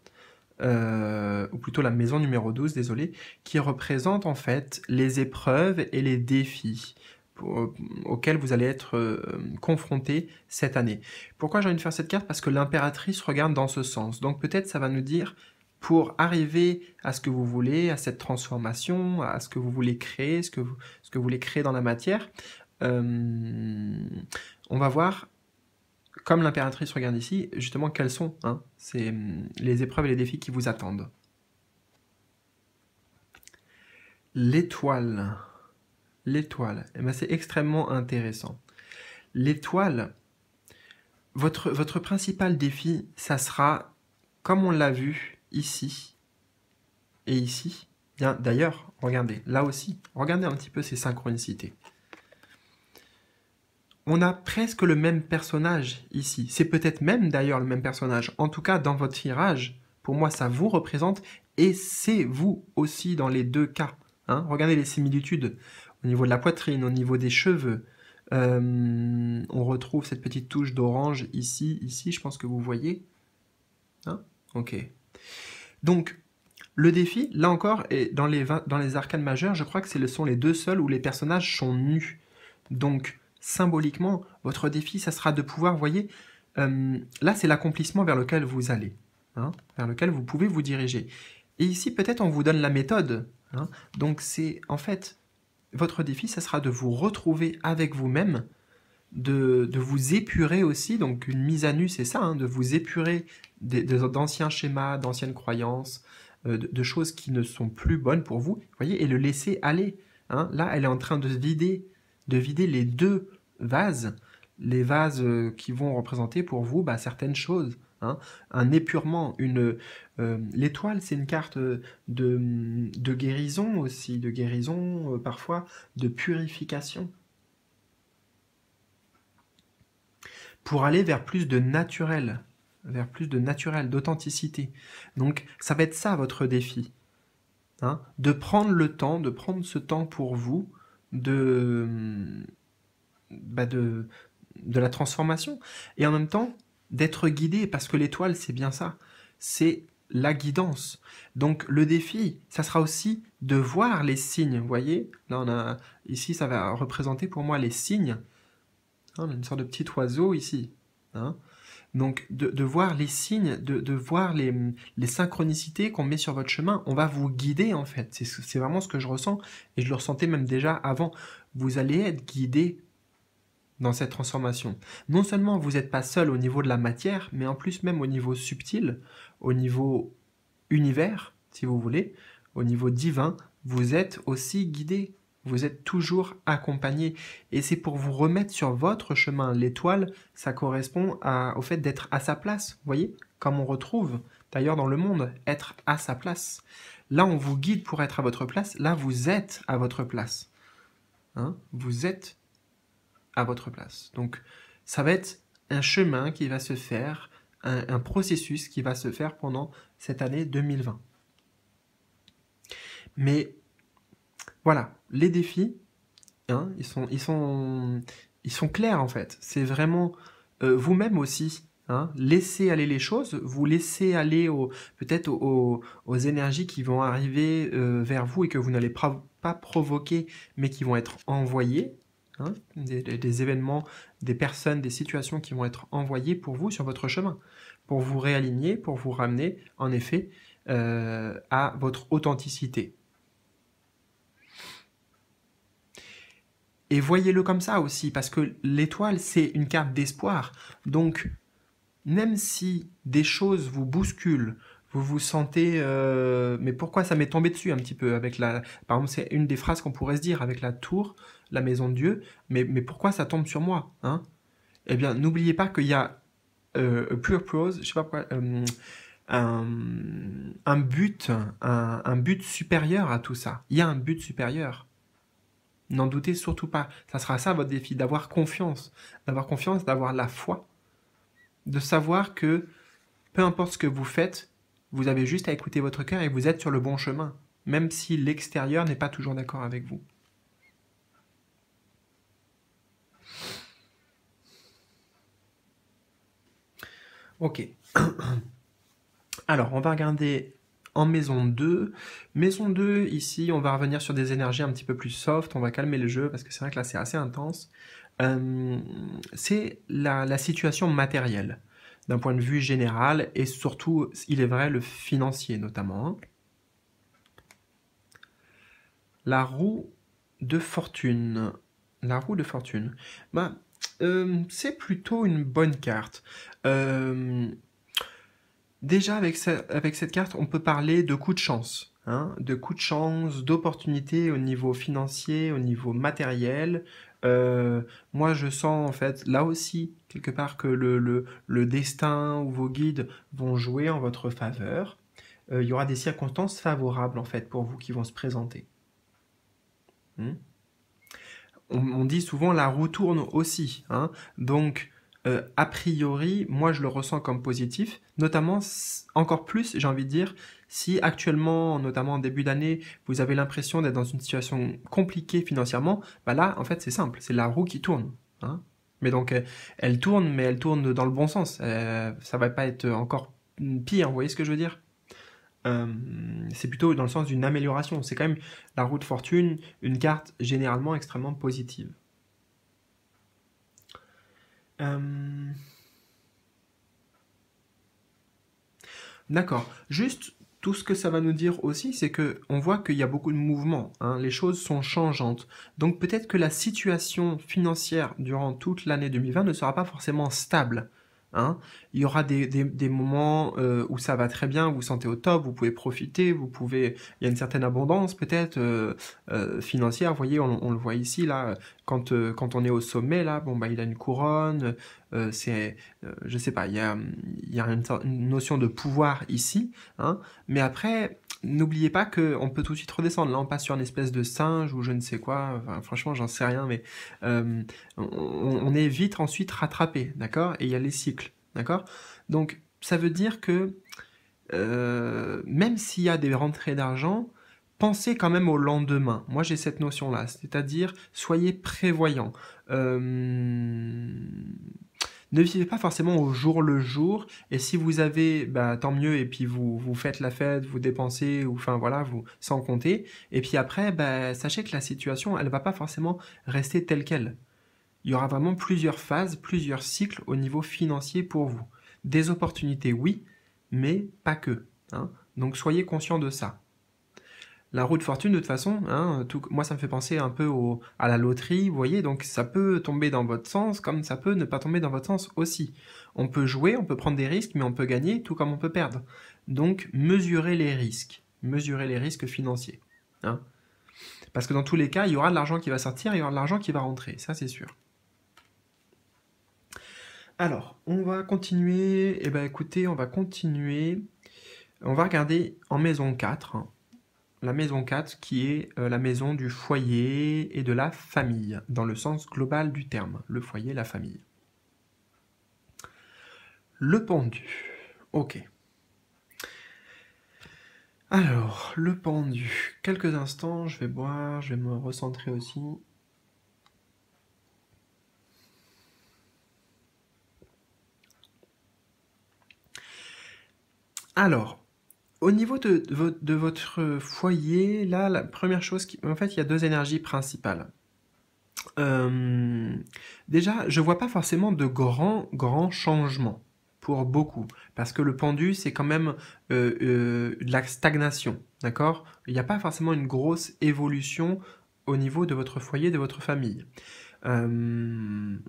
euh, ou plutôt la maison numéro 12, désolé, qui représente en fait les épreuves et les défis euh, auxquels vous allez être confrontés confronté cette année. Pourquoi j'ai envie de faire cette carte Parce que l'impératrice regarde dans ce sens. Donc peut-être ça va nous dire pour arriver à ce que vous voulez, à cette transformation, à ce que vous voulez créer, ce que vous, voulez créer dans la matière, euh, on va voir, comme l'impératrice regarde ici, justement quelles sont hein, les épreuves et les défis qui vous attendent. L'étoile. L'étoile. Eh ben, c'est extrêmement intéressant. L'étoile, votre, votre principal défi, ça sera, comme on l'a vu ici et ici. D'ailleurs, regardez, là aussi, regardez un petit peu ces synchronicités. On a presque le même personnage ici. C'est peut-être même d'ailleurs le même personnage. En tout cas, dans votre tirage, pour moi, ça vous représente et c'est vous aussi dans les deux cas. Hein. regardez les similitudes au niveau de la poitrine, au niveau des cheveux. Euh, on retrouve cette petite touche d'orange ici, ici, je pense que vous voyez. Hein ok. Donc, le défi, là encore, est dans les, dans arcanes majeures, je crois que ce sont les deux seuls où les personnages sont nus. Donc, symboliquement, votre défi, ça sera de pouvoir, vous voyez, euh, là, c'est l'accomplissement vers lequel vous allez, hein, vers lequel vous pouvez vous diriger. Et ici, peut-être, on vous donne la méthode. Hein. donc, c'est, en fait, votre défi, ça sera de vous retrouver avec vous-même, de, vous épurer aussi, donc une mise à nu, c'est ça, hein, de vous épurer d'anciens schémas, d'anciennes croyances, euh, de, choses qui ne sont plus bonnes pour vous, voyez, et le laisser aller. Hein. Là, elle est en train de vider, de vider les deux vases, les vases euh, qui vont représenter pour vous bah, certaines choses. Hein. Un épurement, une euh, l'étoile, c'est une carte de, guérison aussi, de guérison parfois, de purification. pour aller vers plus de naturel, vers plus de naturel, d'authenticité. Donc ça va être ça votre défi. Hein, de prendre le temps, de prendre ce temps pour vous, de, hum, bah de, de la transformation. Et en même temps, d'être guidé, parce que l'étoile, c'est bien ça. C'est la guidance. Donc le défi, ça sera aussi de voir les signes. Vous voyez, là on a ici ça va représenter pour moi les signes Hein, une sorte de petit oiseau ici. Hein. donc de, voir les signes, de, voir les, les synchronicités qu'on met sur votre chemin, on va vous guider en fait. C'est vraiment ce que je ressens et je le ressentais même déjà avant. Vous allez être guidé dans cette transformation. Non seulement vous n'êtes pas seul au niveau de la matière, mais en plus même au niveau subtil, au niveau univers, si vous voulez, au niveau divin, vous êtes aussi guidé vous êtes toujours accompagné et c'est pour vous remettre sur votre chemin. L'étoile, ça correspond au fait d'être à sa place, vous voyez Comme on retrouve d'ailleurs dans le monde, être à sa place. Là, on vous guide pour être à votre place. Là, vous êtes à votre place. Hein. vous êtes à votre place. Donc, ça va être un chemin qui va se faire, un, processus qui va se faire pendant cette année 2020. Mais voilà, les défis, hein, ils, sont, clairs en fait. C'est vraiment euh, vous-même aussi. Hein. laissez aller les choses, vous laissez aller peut-être aux, énergies qui vont arriver euh, vers vous et que vous n'allez pas provoquer, mais qui vont être envoyées. Hein. des, événements, des personnes, des situations qui vont être envoyées pour vous sur votre chemin, pour vous réaligner, pour vous ramener en effet euh, à votre authenticité. Et voyez-le comme ça aussi, parce que l'étoile, c'est une carte d'espoir. Donc, même si des choses vous bousculent, vous vous sentez, euh, mais pourquoi ça m'est tombé dessus un petit peu avec la, par exemple, c'est une des phrases qu'on pourrait se dire avec la tour, la maison de Dieu, mais, mais pourquoi ça tombe sur moi, hein Eh bien, n'oubliez pas qu'il y a euh, je sais pas euh, un, but, un but supérieur à tout ça. Il y a un but supérieur. N'en doutez surtout pas. Ça sera ça votre défi, d'avoir confiance. D'avoir confiance, d'avoir la foi. De savoir que peu importe ce que vous faites, vous avez juste à écouter votre cœur et vous êtes sur le bon chemin, même si l'extérieur n'est pas toujours d'accord avec vous. Ok. Alors, on va regarder en maison 2. Maison 2, ici, on va revenir sur des énergies un petit peu plus soft, on va calmer le jeu, parce que c'est vrai que là, c'est assez intense. Euh, c'est la, situation matérielle, d'un point de vue général, et surtout, il est vrai, le financier notamment. La roue de fortune. La roue de fortune. Bah, euh, c'est plutôt une bonne carte. Euh, Déjà, avec, cette carte, on peut parler de coup de chance. Hein, de coups de chance, d'opportunités au niveau financier, au niveau matériel. Euh, moi, je sens en fait là aussi quelque part que le, le, destin ou vos guides vont jouer en votre faveur. Euh, il y aura des circonstances favorables en fait pour vous qui vont se présenter. Hmm on, dit souvent la roue tourne aussi. Hein, donc, euh, a priori, moi je le ressens comme positif, notamment encore plus, j'ai envie de dire, si actuellement, notamment en début d'année, vous avez l'impression d'être dans une situation compliquée financièrement, bah là, en fait, c'est simple, c'est la roue qui tourne. Hein. mais donc, euh, elle tourne, mais elle tourne dans le bon sens. Euh, ça va pas être encore pire, vous voyez ce que je veux dire c'est plutôt dans le sens d'une amélioration. C'est quand même la roue de fortune, une carte généralement extrêmement positive. Euh, d'accord. Juste, tout ce que ça va nous dire aussi, c'est que on voit qu'il y a beaucoup de mouvements. Hein. les choses sont changeantes. Donc peut-être que la situation financière durant toute l'année 2020 ne sera pas forcément stable. Hein. Il y aura des, moments euh, où ça va très bien, vous sentez au top, vous pouvez profiter, vous pouvez, il y a une certaine abondance peut-être euh, euh, financière. Vous voyez, on, le voit ici là, quand quand on est au sommet là, bon bah il a une couronne, c'est, je sais pas, il y a une, notion de pouvoir ici. Hein. Mais après, n'oubliez pas qu'on peut tout de suite redescendre. Là, on passe sur une espèce de singe ou je ne sais quoi. franchement, j'en sais rien, mais euh, on, est vite ensuite rattrapé, d'accord Et il y a les cycles, d'accord Donc, ça veut dire que euh, même s'il y a des rentrées d'argent, pensez quand même au lendemain. Moi, j'ai cette notion-là, c'est-à-dire soyez prévoyant. Euh, ne vivez pas forcément au jour le jour. Et si vous avez, ben, tant mieux. Et puis vous, vous faites la fête, vous dépensez, ou enfin voilà, vous sans compter. Et puis après, ben, sachez que la situation, elle ne va pas forcément rester telle quelle. Il y aura vraiment plusieurs phases, plusieurs cycles au niveau financier pour vous. Des opportunités, oui, mais pas que. Hein. Donc soyez conscient de ça la roue de fortune, de toute façon, hein, moi ça me fait penser un peu à la loterie, vous voyez, donc ça peut tomber dans votre sens comme ça peut ne pas tomber dans votre sens aussi. On peut jouer, on peut prendre des risques, mais on peut gagner tout comme on peut perdre. Donc mesurez les risques, mesurez les risques financiers. Hein. Parce que dans tous les cas, il y aura de l'argent qui va sortir, il y aura de l'argent qui va rentrer, ça c'est sûr. Alors, on va continuer, et eh ben écoutez, on va continuer, on va regarder en maison 4 la maison 4 qui est euh, la maison du foyer et de la famille, dans le sens global du terme, le foyer, la famille. Le pendu, ok. Alors, le pendu, quelques instants, je vais boire, je vais me recentrer aussi. Alors, au niveau de, votre foyer, là, la première chose, en fait, il y a deux énergies principales. Hum, déjà, je vois pas forcément de grands, grands changements pour beaucoup, parce que le pendu, c'est quand même euh, euh, de la stagnation, d'accord Il n'y a pas forcément une grosse évolution au niveau de votre foyer, de votre famille. Hum,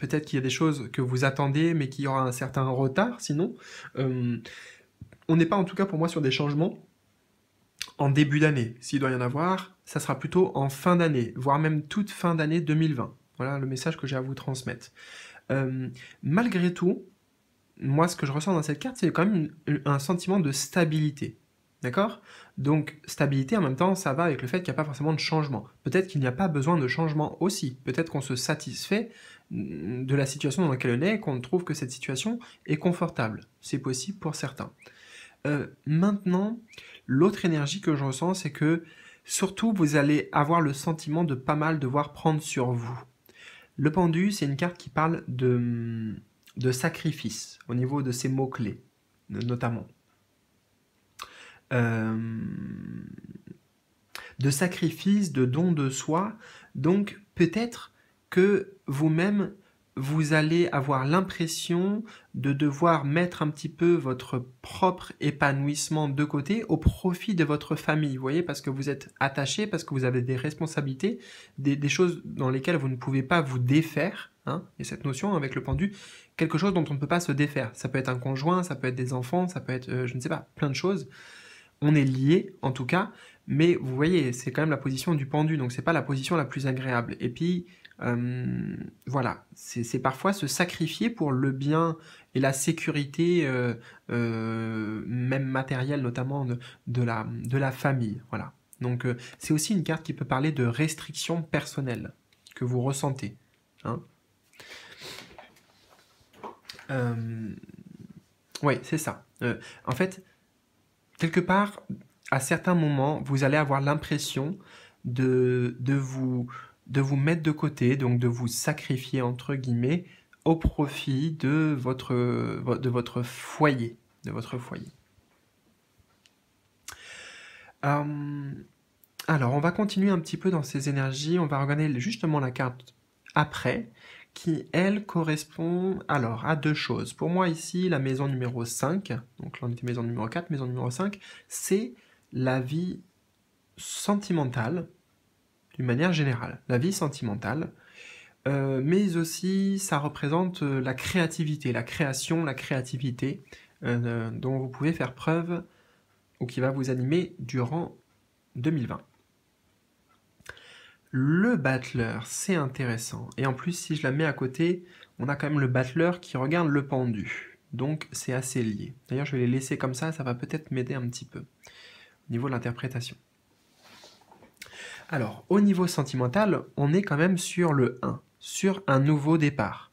peut-être qu'il y a des choses que vous attendez, mais qu'il y aura un certain retard sinon. Hum, on n'est pas en tout cas pour moi sur des changements en début d'année. S'il doit y en avoir, ça sera plutôt en fin d'année, voire même toute fin d'année 2020. Voilà le message que j'ai à vous transmettre. Euh, malgré tout, moi ce que je ressens dans cette carte, c'est quand même un sentiment de stabilité. D'accord Donc stabilité en même temps, ça va avec le fait qu'il n'y a pas forcément de changement. Peut-être qu'il n'y a pas besoin de changement aussi. Peut-être qu'on se satisfait de la situation dans laquelle on est, qu'on trouve que cette situation est confortable. C'est possible pour certains. Euh, maintenant, l'autre énergie que je ressens, c'est que surtout vous allez avoir le sentiment de pas mal devoir prendre sur vous. Le pendu, c'est une carte qui parle de, de sacrifice au niveau de ses mots-clés, notamment. Euh, de sacrifice, de don de soi. Donc peut-être que vous-même, vous allez avoir l'impression de devoir mettre un petit peu votre propre épanouissement de côté au profit de votre famille, vous voyez, parce que vous êtes attaché, parce que vous avez des responsabilités, des, choses dans lesquelles vous ne pouvez pas vous défaire, hein. et cette notion avec le pendu, quelque chose dont on ne peut pas se défaire. Ça peut être un conjoint, ça peut être des enfants, ça peut être, euh, je ne sais pas, plein de choses. On est lié, en tout cas, mais vous voyez, c'est quand même la position du pendu, donc c'est pas la position la plus agréable. Et puis, euh, voilà, c'est parfois se sacrifier pour le bien et la sécurité, euh, euh, même matérielle notamment, de, la, famille. Voilà. Donc c'est aussi une carte qui peut parler de restrictions personnelles que vous ressentez. Oui, hein. ouais, c'est ça. en fait, quelque part, à certains moments, vous allez avoir l'impression de, de vous de vous mettre de côté, donc de vous sacrifier entre guillemets au profit de votre, de votre foyer. De votre foyer. Euh, alors, on va continuer un petit peu dans ces énergies. On va regarder justement la carte après, qui, elle, correspond alors à deux choses. Pour moi, ici, la maison numéro 5, donc là, on était maison numéro 4, maison numéro 5, c'est la vie sentimentale, d'une manière générale, la vie sentimentale, euh, mais aussi ça représente euh, la créativité, la création, la créativité euh, dont vous pouvez faire preuve ou qui va vous animer durant 2020. Le battleur, c'est intéressant. Et en plus, si je la mets à côté, on a quand même le battleur qui regarde le pendu. Donc c'est assez lié. D'ailleurs, je vais les laisser comme ça, ça va peut-être m'aider un petit peu au niveau de l'interprétation. Alors, au niveau sentimental, on est quand même sur le 1, hein. sur un nouveau départ.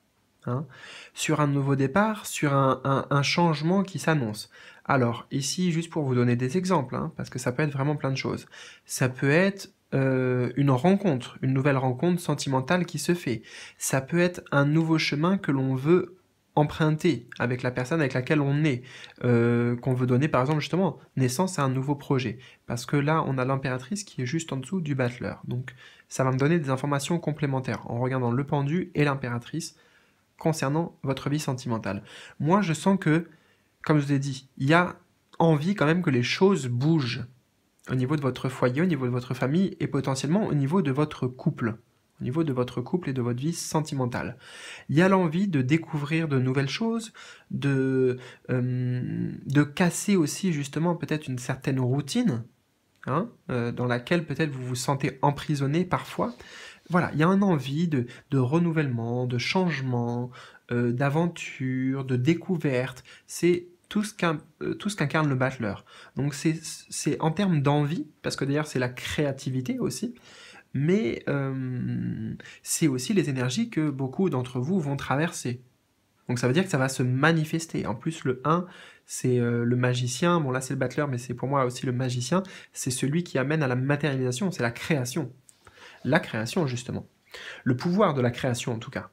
sur un nouveau départ, sur un, un, changement qui s'annonce. Alors, ici, juste pour vous donner des exemples, hein, parce que ça peut être vraiment plein de choses. Ça peut être euh, une rencontre, une nouvelle rencontre sentimentale qui se fait. Ça peut être un nouveau chemin que l'on veut emprunter avec la personne avec laquelle on est, euh, qu'on veut donner par exemple justement naissance à un nouveau projet. Parce que là, on a l'impératrice qui est juste en dessous du battleur. Donc ça va me donner des informations complémentaires en regardant le pendu et l'impératrice concernant votre vie sentimentale. Moi, je sens que, comme je vous ai dit, il y a envie quand même que les choses bougent au niveau de votre foyer, au niveau de votre famille et potentiellement au niveau de votre couple niveau de votre couple et de votre vie sentimentale. Il y a l'envie de découvrir de nouvelles choses, de, euh, casser aussi justement peut-être une certaine routine hein, euh, dans laquelle peut-être vous vous sentez emprisonné parfois. Voilà, il y a un envie de, renouvellement, de changement, euh, d'aventure, de découverte. C'est tout ce qu'incarne le Bachelor. Donc c'est en termes d'envie, parce que d'ailleurs c'est la créativité aussi, mais euh, c'est aussi les énergies que beaucoup d'entre vous vont traverser. Donc ça veut dire que ça va se manifester. En plus, le 1, c'est euh, le magicien, bon là c'est le battleur, mais c'est pour moi aussi le magicien, c'est celui qui amène à la matérialisation, c'est la création. La création, justement. Le pouvoir de la création, en tout cas.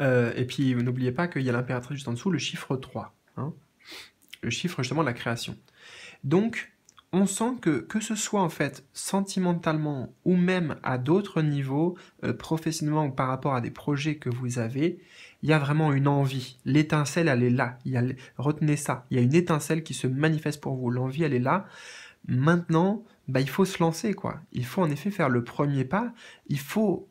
Euh, et puis, n'oubliez pas qu'il y a l'impératrice juste en dessous, le chiffre 3. Hein. le chiffre, justement, de la création. Donc, on sent que, que ce soit en fait sentimentalement ou même à d'autres niveaux, euh, professionnellement ou par rapport à des projets que vous avez, il y a vraiment une envie. L'étincelle, elle est là. retenez ça. Il y a une étincelle qui se manifeste pour vous. L'envie, elle est là. Maintenant, bah, il faut se lancer, quoi. Il faut en effet faire le premier pas. Il faut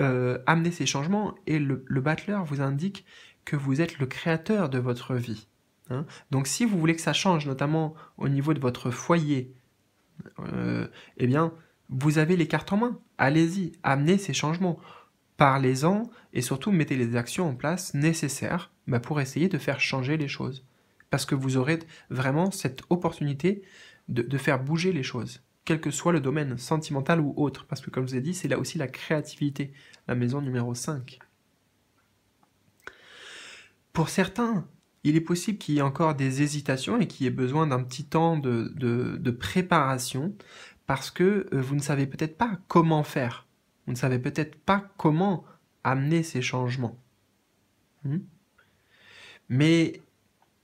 euh, amener ces changements et le, le battleur vous indique que vous êtes le créateur de votre vie. Hein. Donc si vous voulez que ça change, notamment au niveau de votre foyer, euh, eh bien, vous avez les cartes en main. Allez-y, amenez ces changements. Parlez-en et surtout mettez les actions en place nécessaires bah, pour essayer de faire changer les choses. Parce que vous aurez vraiment cette opportunité de, de, faire bouger les choses, quel que soit le domaine, sentimental ou autre. Parce que comme je vous ai dit, c'est là aussi la créativité, la maison numéro 5. Pour certains, il est possible qu'il y ait encore des hésitations et qu'il y ait besoin d'un petit temps de, préparation parce que euh, vous ne savez peut-être pas comment faire. Vous ne savez peut-être pas comment amener ces changements. Hmm. Mais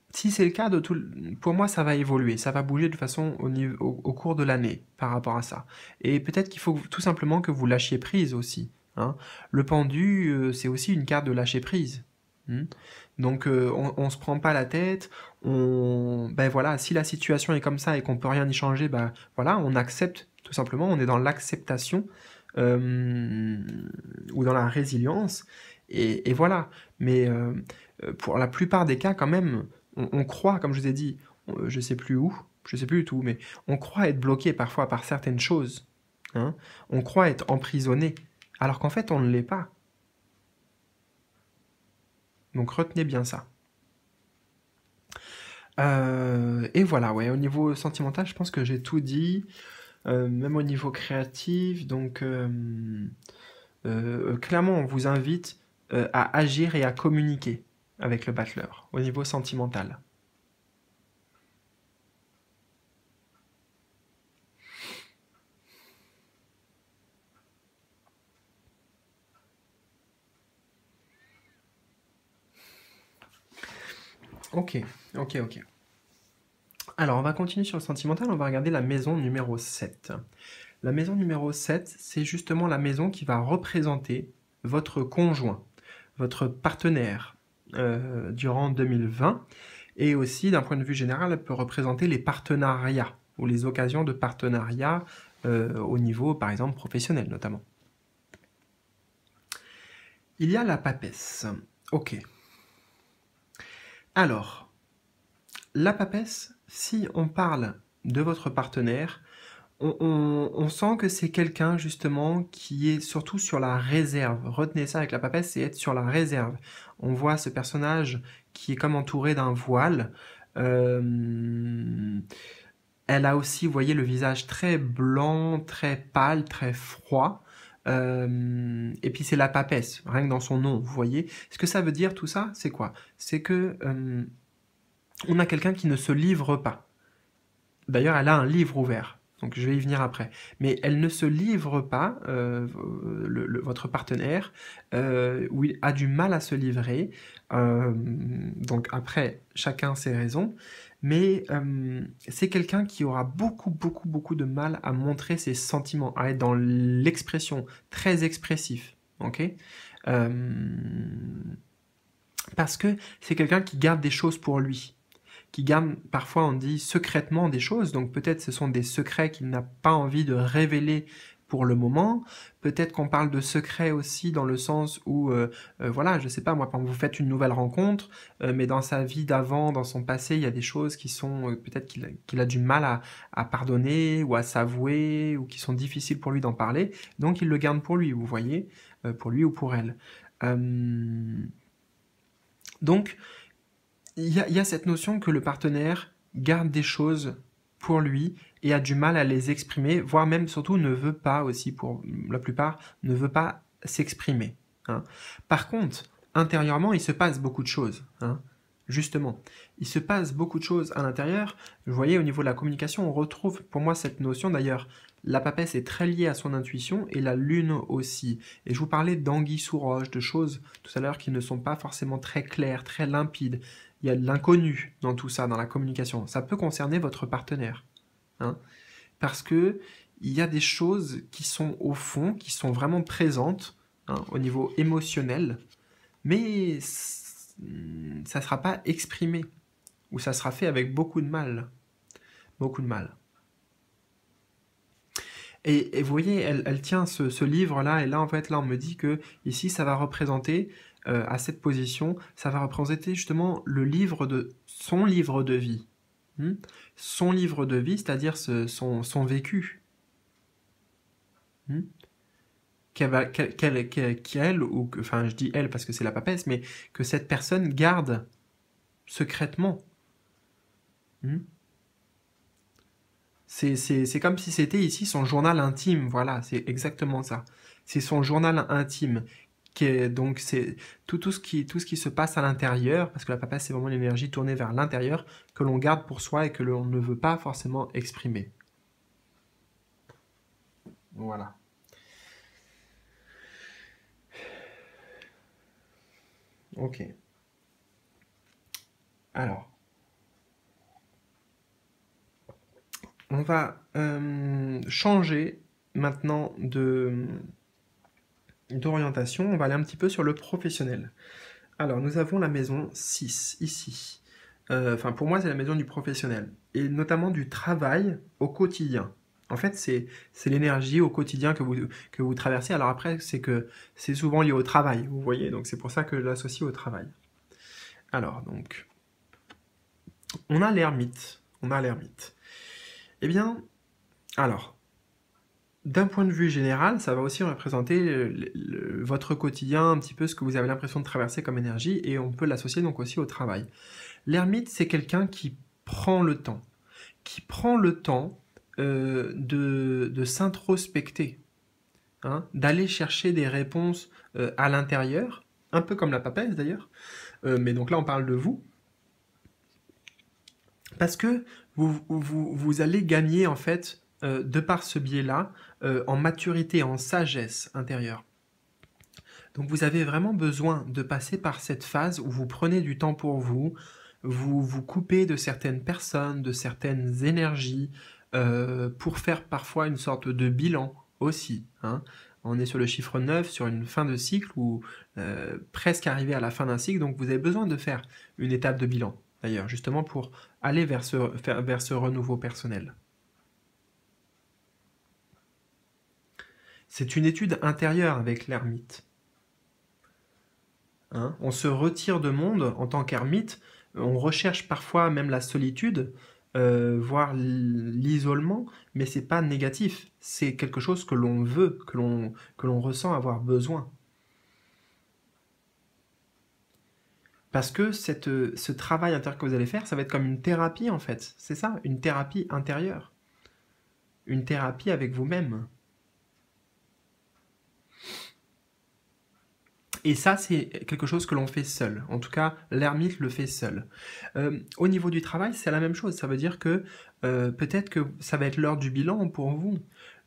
si c'est le cas, de tout, pour moi, ça va évoluer, ça va bouger de façon au, cours de l'année par rapport à ça. Et peut-être qu'il faut tout simplement que vous lâchiez prise aussi. Hein. Le pendu, euh, c'est aussi une carte de lâcher prise. Hmm. Donc euh, on, ne se prend pas la tête. On, ben voilà, si la situation est comme ça et qu'on peut rien y changer, ben voilà, on accepte tout simplement. On est dans l'acceptation euh, ou dans la résilience. Et, voilà. Mais euh, pour la plupart des cas, quand même, on, croit, comme je vous ai dit, je sais plus où, je sais plus du tout, mais on croit être bloqué parfois par certaines choses. Hein on croit être emprisonné, alors qu'en fait, on ne l'est pas. Donc retenez bien ça. Euh, et voilà, ouais, au niveau sentimental, je pense que j'ai tout dit. Euh, même au niveau créatif, donc euh, clairement, on vous invite à agir et à communiquer avec le battleur au niveau sentimental. Ok, ok, ok. Alors, on va continuer sur le sentimental, on va regarder la maison numéro 7. La maison numéro 7, c'est justement la maison qui va représenter votre conjoint, votre partenaire euh, durant 2020. Et aussi, d'un point de vue général, elle peut représenter les partenariats ou les occasions de partenariat euh, au niveau, par exemple, professionnel notamment. Il y a la papesse. Ok, alors, la papesse, si on parle de votre partenaire, on, sent que c'est quelqu'un justement qui est surtout sur la réserve. Retenez ça avec la papesse, c'est être sur la réserve. On voit ce personnage qui est comme entouré d'un voile. Euh, elle a aussi, vous voyez, le visage très blanc, très pâle, très froid. Euh, et puis c'est la papesse, rien que dans son nom, vous voyez. Ce que ça veut dire tout ça, c'est quoi C'est que euh, on a quelqu'un qui ne se livre pas. D'ailleurs, elle a un livre ouvert. Donc je vais y venir après. Mais elle ne se livre pas, euh, votre partenaire, euh, ou il a du mal à se livrer. donc après, chacun ses raisons mais euh, c'est quelqu'un qui aura beaucoup, beaucoup, beaucoup de mal à montrer ses sentiments, à être dans l'expression, très expressif, ok euh, Parce que c'est quelqu'un qui garde des choses pour lui, qui garde, parfois on dit secrètement des choses, donc peut-être ce sont des secrets qu'il n'a pas envie de révéler pour le moment. Peut-être qu'on parle de secret aussi dans le sens où, euh, euh, voilà, je sais pas, moi, quand vous faites une nouvelle rencontre, euh, mais dans sa vie d'avant, dans son passé, il y a des choses qui sont peut-être qu'il a, du mal à, pardonner ou à s'avouer ou qui sont difficiles pour lui d'en parler. Donc il le garde pour lui, vous voyez, pour lui ou pour elle. Donc il y a cette notion que le partenaire garde des choses pour lui et a du mal à les exprimer, voire même surtout ne veut pas aussi, pour la plupart, ne veut pas s'exprimer. Hein. Par contre, intérieurement, il se passe beaucoup de choses. Hein. Justement, il se passe beaucoup de choses à l'intérieur. Vous voyez, au niveau de la communication, on retrouve pour moi cette notion d'ailleurs. La papesse est très liée à son intuition et la lune aussi. Et je vous parlais d'anguilles sous roche, de choses tout à l'heure qui ne sont pas forcément très claires, très limpides. Il y a de l'inconnu dans tout ça, dans la communication. Ça peut concerner votre partenaire. Hein, parce que il y a des choses qui sont au fond, qui sont vraiment présentes hein, au niveau émotionnel, mais hmm, ça ne sera pas exprimé ou ça sera fait avec beaucoup de mal, beaucoup de mal. Et, vous voyez, elle, tient ce, livre-là, et là, en fait, là, on me dit que ici, ça va représenter, euh, à cette position, ça va représenter justement le livre de son livre de vie. Hmm son livre de vie, c'est-à-dire ce, son, son, vécu. Hmm? qu'elle, ou enfin je dis elle parce que c'est la papesse, mais que cette personne garde secrètement. Hmm? c'est, comme si c'était ici son journal intime, voilà, c'est exactement ça. C'est son journal intime donc c'est tout, ce qui, se passe à l'intérieur, parce que la papesse c'est vraiment l'énergie tournée vers l'intérieur que l'on garde pour soi et que l'on ne veut pas forcément exprimer. Voilà. Ok. Alors. On va euh, changer maintenant de, d'orientation, on va aller un petit peu sur le professionnel. Alors, nous avons la maison 6, ici. Euh, enfin, pour moi, c'est la maison du professionnel, et notamment du travail au quotidien. En fait, c'est l'énergie au quotidien que vous, que vous traversez. Alors après, c'est que c'est souvent lié au travail, vous voyez, donc c'est pour ça que je l'associe au travail. Alors, donc, on a l'ermite. On a l'ermite. Eh bien, alors, d'un point de vue général, ça va aussi représenter votre quotidien, un petit peu ce que vous avez l'impression de traverser comme énergie, et on peut l'associer donc aussi au travail. L'ermite, c'est quelqu'un qui prend le temps, qui prend le temps euh, de, s'introspecter, hein, d'aller chercher des réponses euh, à l'intérieur, un peu comme la papesse d'ailleurs, euh, mais donc là on parle de vous, parce que vous, vous, vous allez gagner en fait euh, de par ce biais-là, euh, en maturité, en sagesse intérieure. Donc vous avez vraiment besoin de passer par cette phase où vous prenez du temps pour vous, vous vous coupez de certaines personnes, de certaines énergies, euh, pour faire parfois une sorte de bilan aussi. Hein. On est sur le chiffre 9, sur une fin de cycle ou presque arrivé à la fin d'un cycle, donc vous avez besoin de faire une étape de bilan, d'ailleurs, justement pour aller vers ce renouveau personnel. C'est une étude intérieure avec l'ermite. Hein, on se retire de monde en tant qu'ermite, on recherche parfois même la solitude, euh, voire l'isolement, mais c'est pas négatif, c'est quelque chose que l'on veut, que l'on, que l'on ressent avoir besoin. Parce que ce travail intérieur que vous allez faire, ça va être comme une thérapie en fait, c'est ça, une thérapie intérieure, une thérapie avec vous-même. Et ça, c'est quelque chose que l'on fait seul. En tout cas, l'ermite le fait seul. Euh, au niveau du travail, c'est la même chose. Ça veut dire que euh, peut-être que ça va être l'heure du bilan pour vous.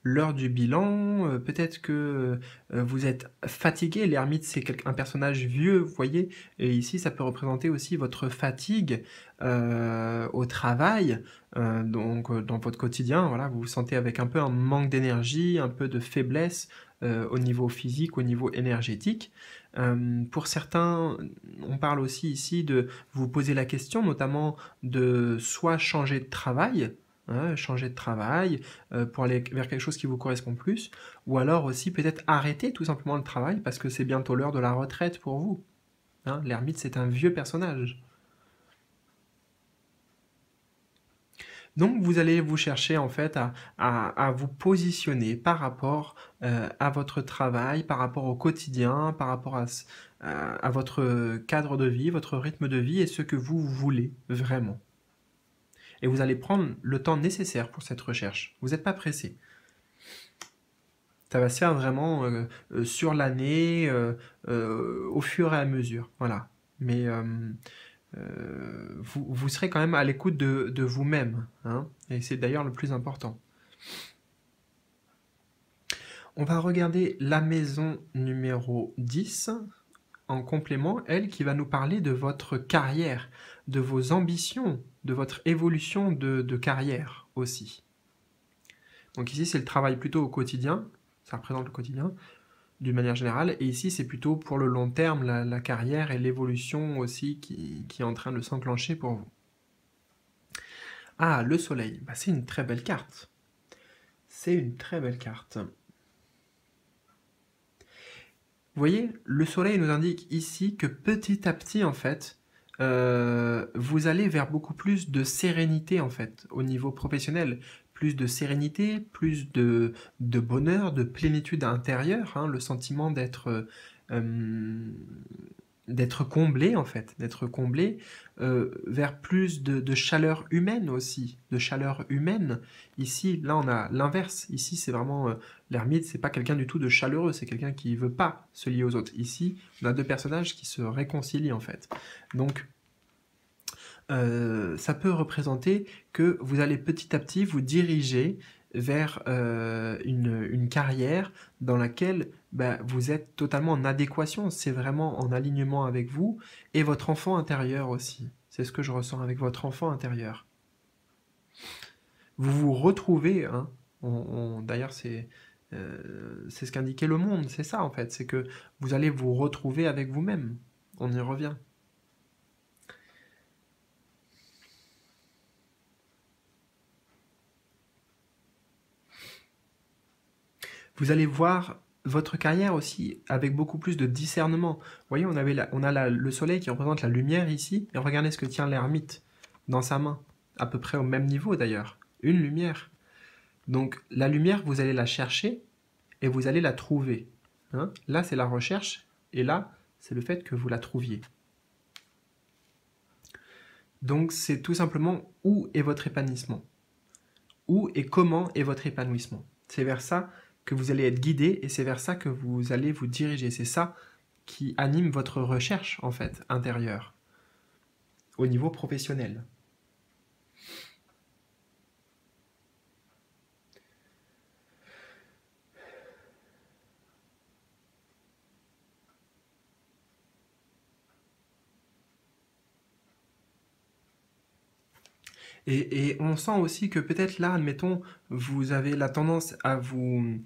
L'heure du bilan, euh, peut-être que vous êtes fatigué. L'ermite, c'est un personnage vieux, vous voyez. Et ici, ça peut représenter aussi votre fatigue au travail, donc dans votre quotidien. Voilà, vous vous sentez avec un peu un manque d'énergie, un peu de faiblesse, au niveau physique, au niveau énergétique. Euh, pour certains, on parle aussi ici de vous poser la question, notamment de soit changer de travail, hein, changer de travail euh, pour aller vers quelque chose qui vous correspond plus, ou alors aussi peut-être arrêter tout simplement le travail parce que c'est bientôt l'heure de la retraite pour vous. Hein, l'ermite, c'est un vieux personnage. Donc vous allez vous chercher en fait à, vous positionner par rapport euh, à votre travail, par rapport au quotidien, par rapport à, votre cadre de vie, votre rythme de vie et ce que vous voulez vraiment. Et vous allez prendre le temps nécessaire pour cette recherche. Vous n'êtes pas pressé ça va se faire vraiment euh, euh, sur l'année, au fur et à mesure. Voilà. Mais euh, vous, vous, serez quand même à l'écoute de, vous-même. Hein, et c'est d'ailleurs le plus important. On va regarder la maison numéro 10 en complément, elle qui va nous parler de votre carrière, de vos ambitions, de votre évolution de, de carrière aussi. Donc ici, c'est le travail plutôt au quotidien, ça représente le quotidien d'une manière générale. Et ici, c'est plutôt pour le long terme, la, carrière et l'évolution aussi qui, est en train de s'enclencher pour vous. Ah, le soleil, bah, c'est une très belle carte. C'est une très belle carte. Vous voyez, le soleil nous indique ici que petit à petit, en fait, euh, vous allez vers beaucoup plus de sérénité, en fait, au niveau professionnel plus de sérénité, plus de, de bonheur, de plénitude intérieure, hein, le sentiment d'être euh, hum, d'être comblé en fait, d'être comblé euh, vers plus de, chaleur humaine aussi, de chaleur humaine. Ici, là on a l'inverse. Ici, c'est vraiment euh, l'ermite, c'est pas quelqu'un du tout de chaleureux, c'est quelqu'un qui veut pas se lier aux autres. Ici, on a deux personnages qui se réconcilient en fait. Donc euh, ça peut représenter que vous allez petit à petit vous diriger vers euh, une, carrière dans laquelle ben, vous êtes totalement en adéquation, c'est vraiment en alignement avec vous et votre enfant intérieur aussi. C'est ce que je ressens avec votre enfant intérieur. Vous vous retrouvez, hein. d'ailleurs euh, c'est ce qu'indiquait le monde, c'est ça en fait, c'est que vous allez vous retrouver avec vous-même. On y revient. Vous allez voir votre carrière aussi avec beaucoup plus de discernement. Vous voyez, on, avait on a le soleil qui représente la lumière ici, et regardez ce que tient l'ermite dans sa main, à peu près au même niveau d'ailleurs, une lumière. Donc la lumière, vous allez la chercher et vous allez la trouver. Hein. là, c'est la recherche, et là, c'est le fait que vous la trouviez. Donc c'est tout simplement où est votre épanouissement Où et comment est votre épanouissement C'est vers ça que vous allez être guidé et c'est vers ça que vous allez vous diriger. C'est ça qui anime votre recherche en fait intérieure au niveau professionnel. Et, on sent aussi que peut-être là, admettons, vous avez la tendance à vous,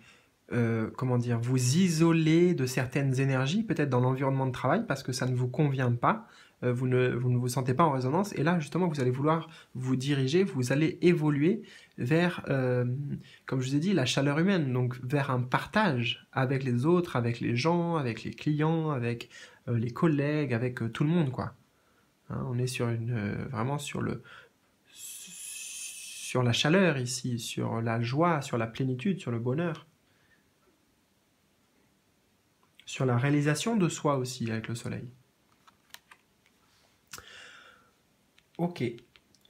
euh, comment dire, vous isoler de certaines énergies, peut-être dans l'environnement de travail, parce que ça ne vous convient pas, euh, vous, ne, vous sentez pas en résonance, et là, justement, vous allez vouloir vous diriger, vous allez évoluer vers, euh, comme je vous ai dit, la chaleur humaine, donc vers un partage avec les autres, avec les gens, avec les clients, avec les collègues, avec tout le monde, quoi. Hein, on est sur une, vraiment sur le, sur la chaleur ici, sur la joie, sur la plénitude, sur le bonheur, sur la réalisation de soi aussi avec le soleil. Ok,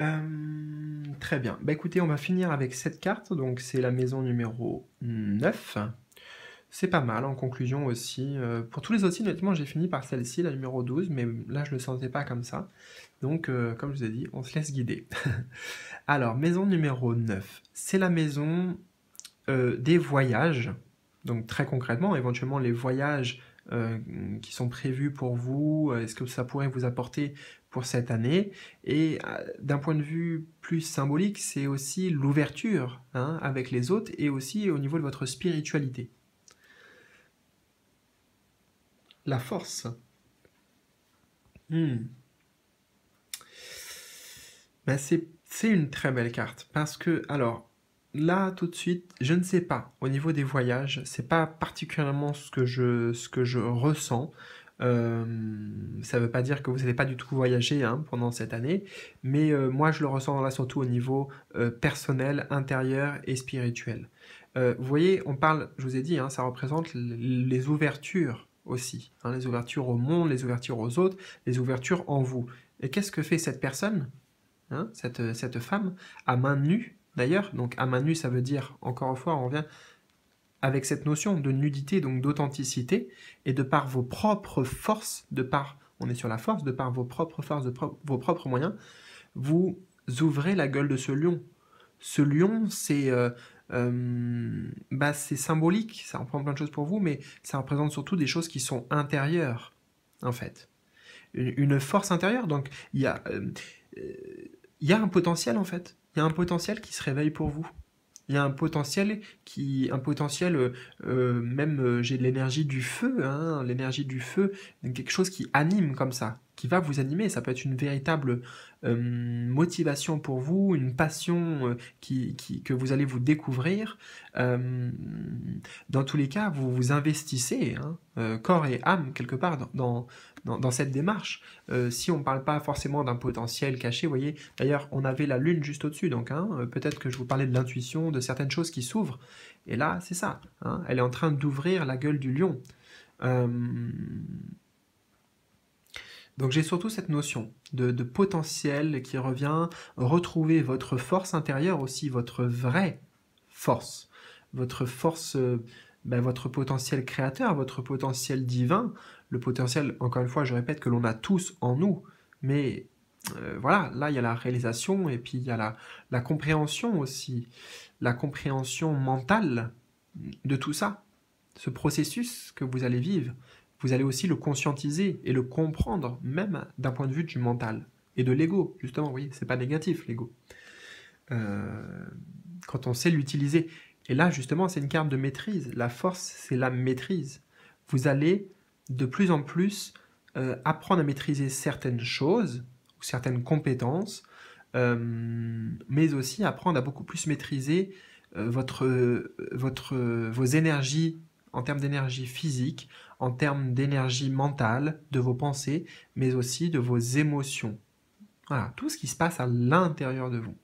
euh, très bien. Bah écoutez, on va finir avec cette carte, donc c'est la maison numéro 9. C'est pas mal en conclusion aussi. Euh, pour tous les autres honnêtement, j'ai fini par celle-ci, la numéro 12, mais là, je ne le sentais pas comme ça. Donc, euh, comme je vous ai dit, on se laisse guider. Alors, maison numéro 9, c'est la maison euh, des voyages. Donc, très concrètement, éventuellement, les voyages qui sont prévus pour vous, est-ce que ça pourrait vous apporter pour cette année. Et d'un point de vue plus symbolique, c'est aussi l'ouverture hein, avec les autres et aussi au niveau de votre spiritualité. la force. Hmm. Ben, c'est une très belle carte parce que, alors, là tout de suite, je ne sais pas au niveau des voyages, c'est pas particulièrement ce que je, ce que je ressens. Euh, ça ne veut pas dire que vous n'avez pas du tout voyagé hein, pendant cette année, mais euh, moi je le ressens là surtout au niveau euh, personnel, intérieur et spirituel. vous voyez, on parle, je vous ai dit, hein, ça représente les ouvertures aussi. Hein, les ouvertures au monde, les ouvertures aux autres, les ouvertures en vous. Et qu'est-ce que fait cette personne, hein, cette, euh, cette femme, à main nue d'ailleurs Donc à main nue, ça veut dire, encore une fois, on revient avec cette notion de nudité, donc d'authenticité, et de par vos propres forces, de par, on est sur la force, de par vos propres forces, de vos propres moyens, vous ouvrez la gueule de ce lion. Ce lion, c'est euh, euh, bah, c'est symbolique, ça représente plein de choses pour vous, mais ça représente surtout des choses qui sont intérieures, en fait. Une, force intérieure, donc il y, a, euh, euh, y a un potentiel, en fait. Il y a un potentiel qui se réveille pour vous. Il y a un potentiel qui, un potentiel, même j'ai de l'énergie du feu, hein, l'énergie du feu, quelque chose qui anime comme ça, qui va vous animer. Ça peut être une véritable euh, motivation pour vous, une passion euh, qui, que vous allez vous découvrir. Euh, dans tous les cas, vous vous investissez, hein, corps et âme, quelque part, dans, dans, cette démarche. si on ne parle pas forcément d'un potentiel caché, vous voyez, d'ailleurs, on avait la lune juste au-dessus, donc hein, peut-être que je vous parlais de l'intuition, de certaines choses qui s'ouvrent. Et là, c'est ça. Hein, elle est en train d'ouvrir la gueule du lion. Donc j'ai surtout cette notion de, potentiel qui revient retrouver votre force intérieure aussi, votre vraie force, votre force, euh, ben, votre potentiel créateur, votre potentiel divin, le potentiel, encore une fois, je répète, que l'on a tous en nous, mais euh, voilà, là il y a la réalisation et puis il y a la compréhension aussi, la compréhension mentale de tout ça, ce processus que vous allez vivre vous allez aussi le conscientiser et le comprendre, même d'un point de vue du mental et de l'ego, justement, oui, c'est pas négatif l'ego. Euh, quand on sait l'utiliser. Et là, justement, c'est une carte de maîtrise. La force, c'est la maîtrise. Vous allez de plus en plus euh, apprendre à maîtriser certaines choses ou certaines compétences, euh, mais aussi apprendre à beaucoup plus maîtriser votre, votre, vos énergies en termes d'énergie physique, en termes d'énergie mentale, de vos pensées, mais aussi de vos émotions. Voilà, tout ce qui se passe à l'intérieur de vous.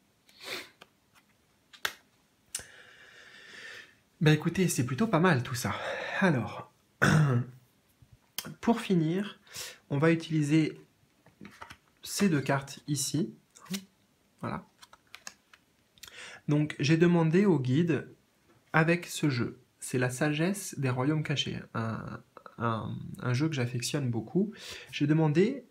Ben écoutez, c'est plutôt pas mal tout ça. Alors, pour finir, on va utiliser ces deux cartes ici. Voilà. Donc, j'ai demandé au guide avec ce jeu. C'est la sagesse des royaumes cachés, un, un, jeu que j'affectionne beaucoup. J'ai demandé...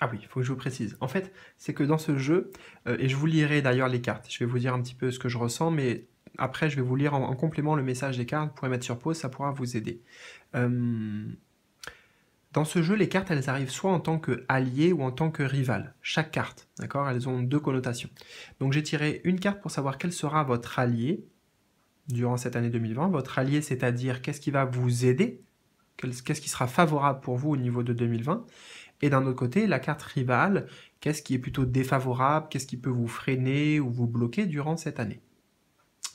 Ah oui, il faut que je vous précise. En fait, c'est que dans ce jeu, euh, et je vous lirai d'ailleurs les cartes, je vais vous dire un petit peu ce que je ressens, mais après je vais vous lire en, complément le message des cartes, vous pourrez mettre sur pause, ça pourra vous aider. Euh, dans ce jeu, les cartes, elles arrivent soit en tant que ou en tant que rivales. Chaque carte, d'accord Elles ont deux connotations. Donc j'ai tiré une carte pour savoir quel sera votre allié durant cette année 2020. Votre allié, c'est-à-dire qu'est-ce qui va vous aider qu'est-ce qui sera favorable pour vous au niveau de 2020, et d'un autre côté, la carte rivale, qu'est-ce qui est plutôt défavorable, qu'est-ce qui peut vous freiner ou vous bloquer durant cette année.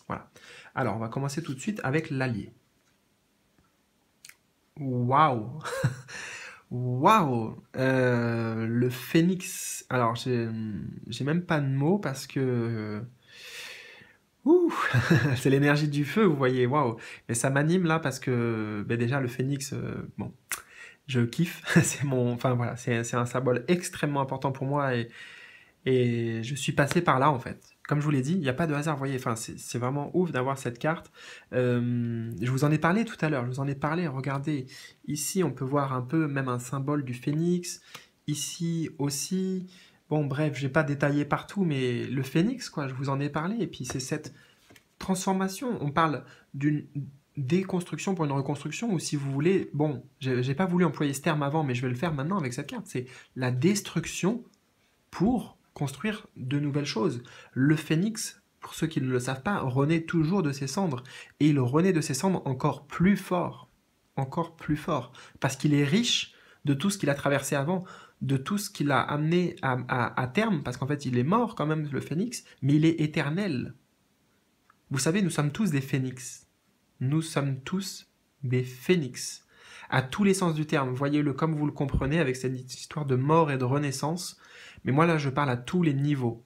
Voilà. Alors, on va commencer tout de suite avec l'allié. Waouh Waouh euh, Le phénix. Alors, j'ai même pas de mots parce que euh, Ouh, c'est l'énergie du feu, vous voyez, waouh. Mais ça m'anime là parce que ben, déjà le phénix, euh, bon, je kiffe. c'est mon, enfin voilà, c'est un symbole extrêmement important pour moi et, je suis passé par là en fait. Comme je vous l'ai dit, il n'y a pas de hasard, vous voyez. Enfin, c'est vraiment ouf d'avoir cette carte. Euh, je vous en ai parlé tout à l'heure. Je vous en ai parlé. Regardez, ici on peut voir un peu même un symbole du phénix. Ici aussi. Bon, bref, je n'ai pas détaillé partout, mais le phénix, quoi, je vous en ai parlé. Et puis c'est cette transformation. On parle d'une déconstruction pour une reconstruction, ou si vous voulez, bon, j'ai pas voulu employer ce terme avant, mais je vais le faire maintenant avec cette carte. C'est la destruction pour construire de nouvelles choses. Le phénix, pour ceux qui ne le savent pas, renaît toujours de ses cendres. Et il renaît de ses cendres encore plus fort. Encore plus fort. Parce qu'il est riche de tout ce qu'il a traversé avant de tout ce qu'il a amené à, terme, parce qu'en fait il est mort quand même, le phénix, mais il est éternel. Vous savez, nous sommes tous des phénix. Nous sommes tous des phénix. À tous les sens du terme, voyez-le comme vous le comprenez avec cette histoire de mort et de renaissance, mais moi là je parle à tous les niveaux.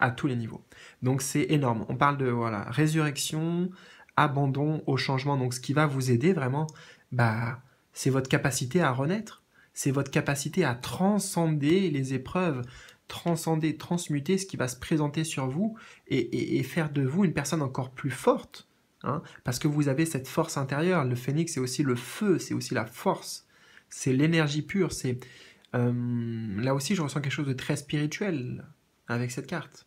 À tous les niveaux. Donc c'est énorme. On parle de voilà, résurrection, abandon au changement. Donc ce qui va vous aider vraiment, bah, c'est votre capacité à renaître c'est votre capacité à transcender les épreuves, transcender, transmuter ce qui va se présenter sur vous et, faire de vous une personne encore plus forte. Hein, parce que vous avez cette force intérieure. Le phénix, c'est aussi le feu, c'est aussi la force, c'est l'énergie pure. C'est euh, Là aussi, je ressens quelque chose de très spirituel avec cette carte.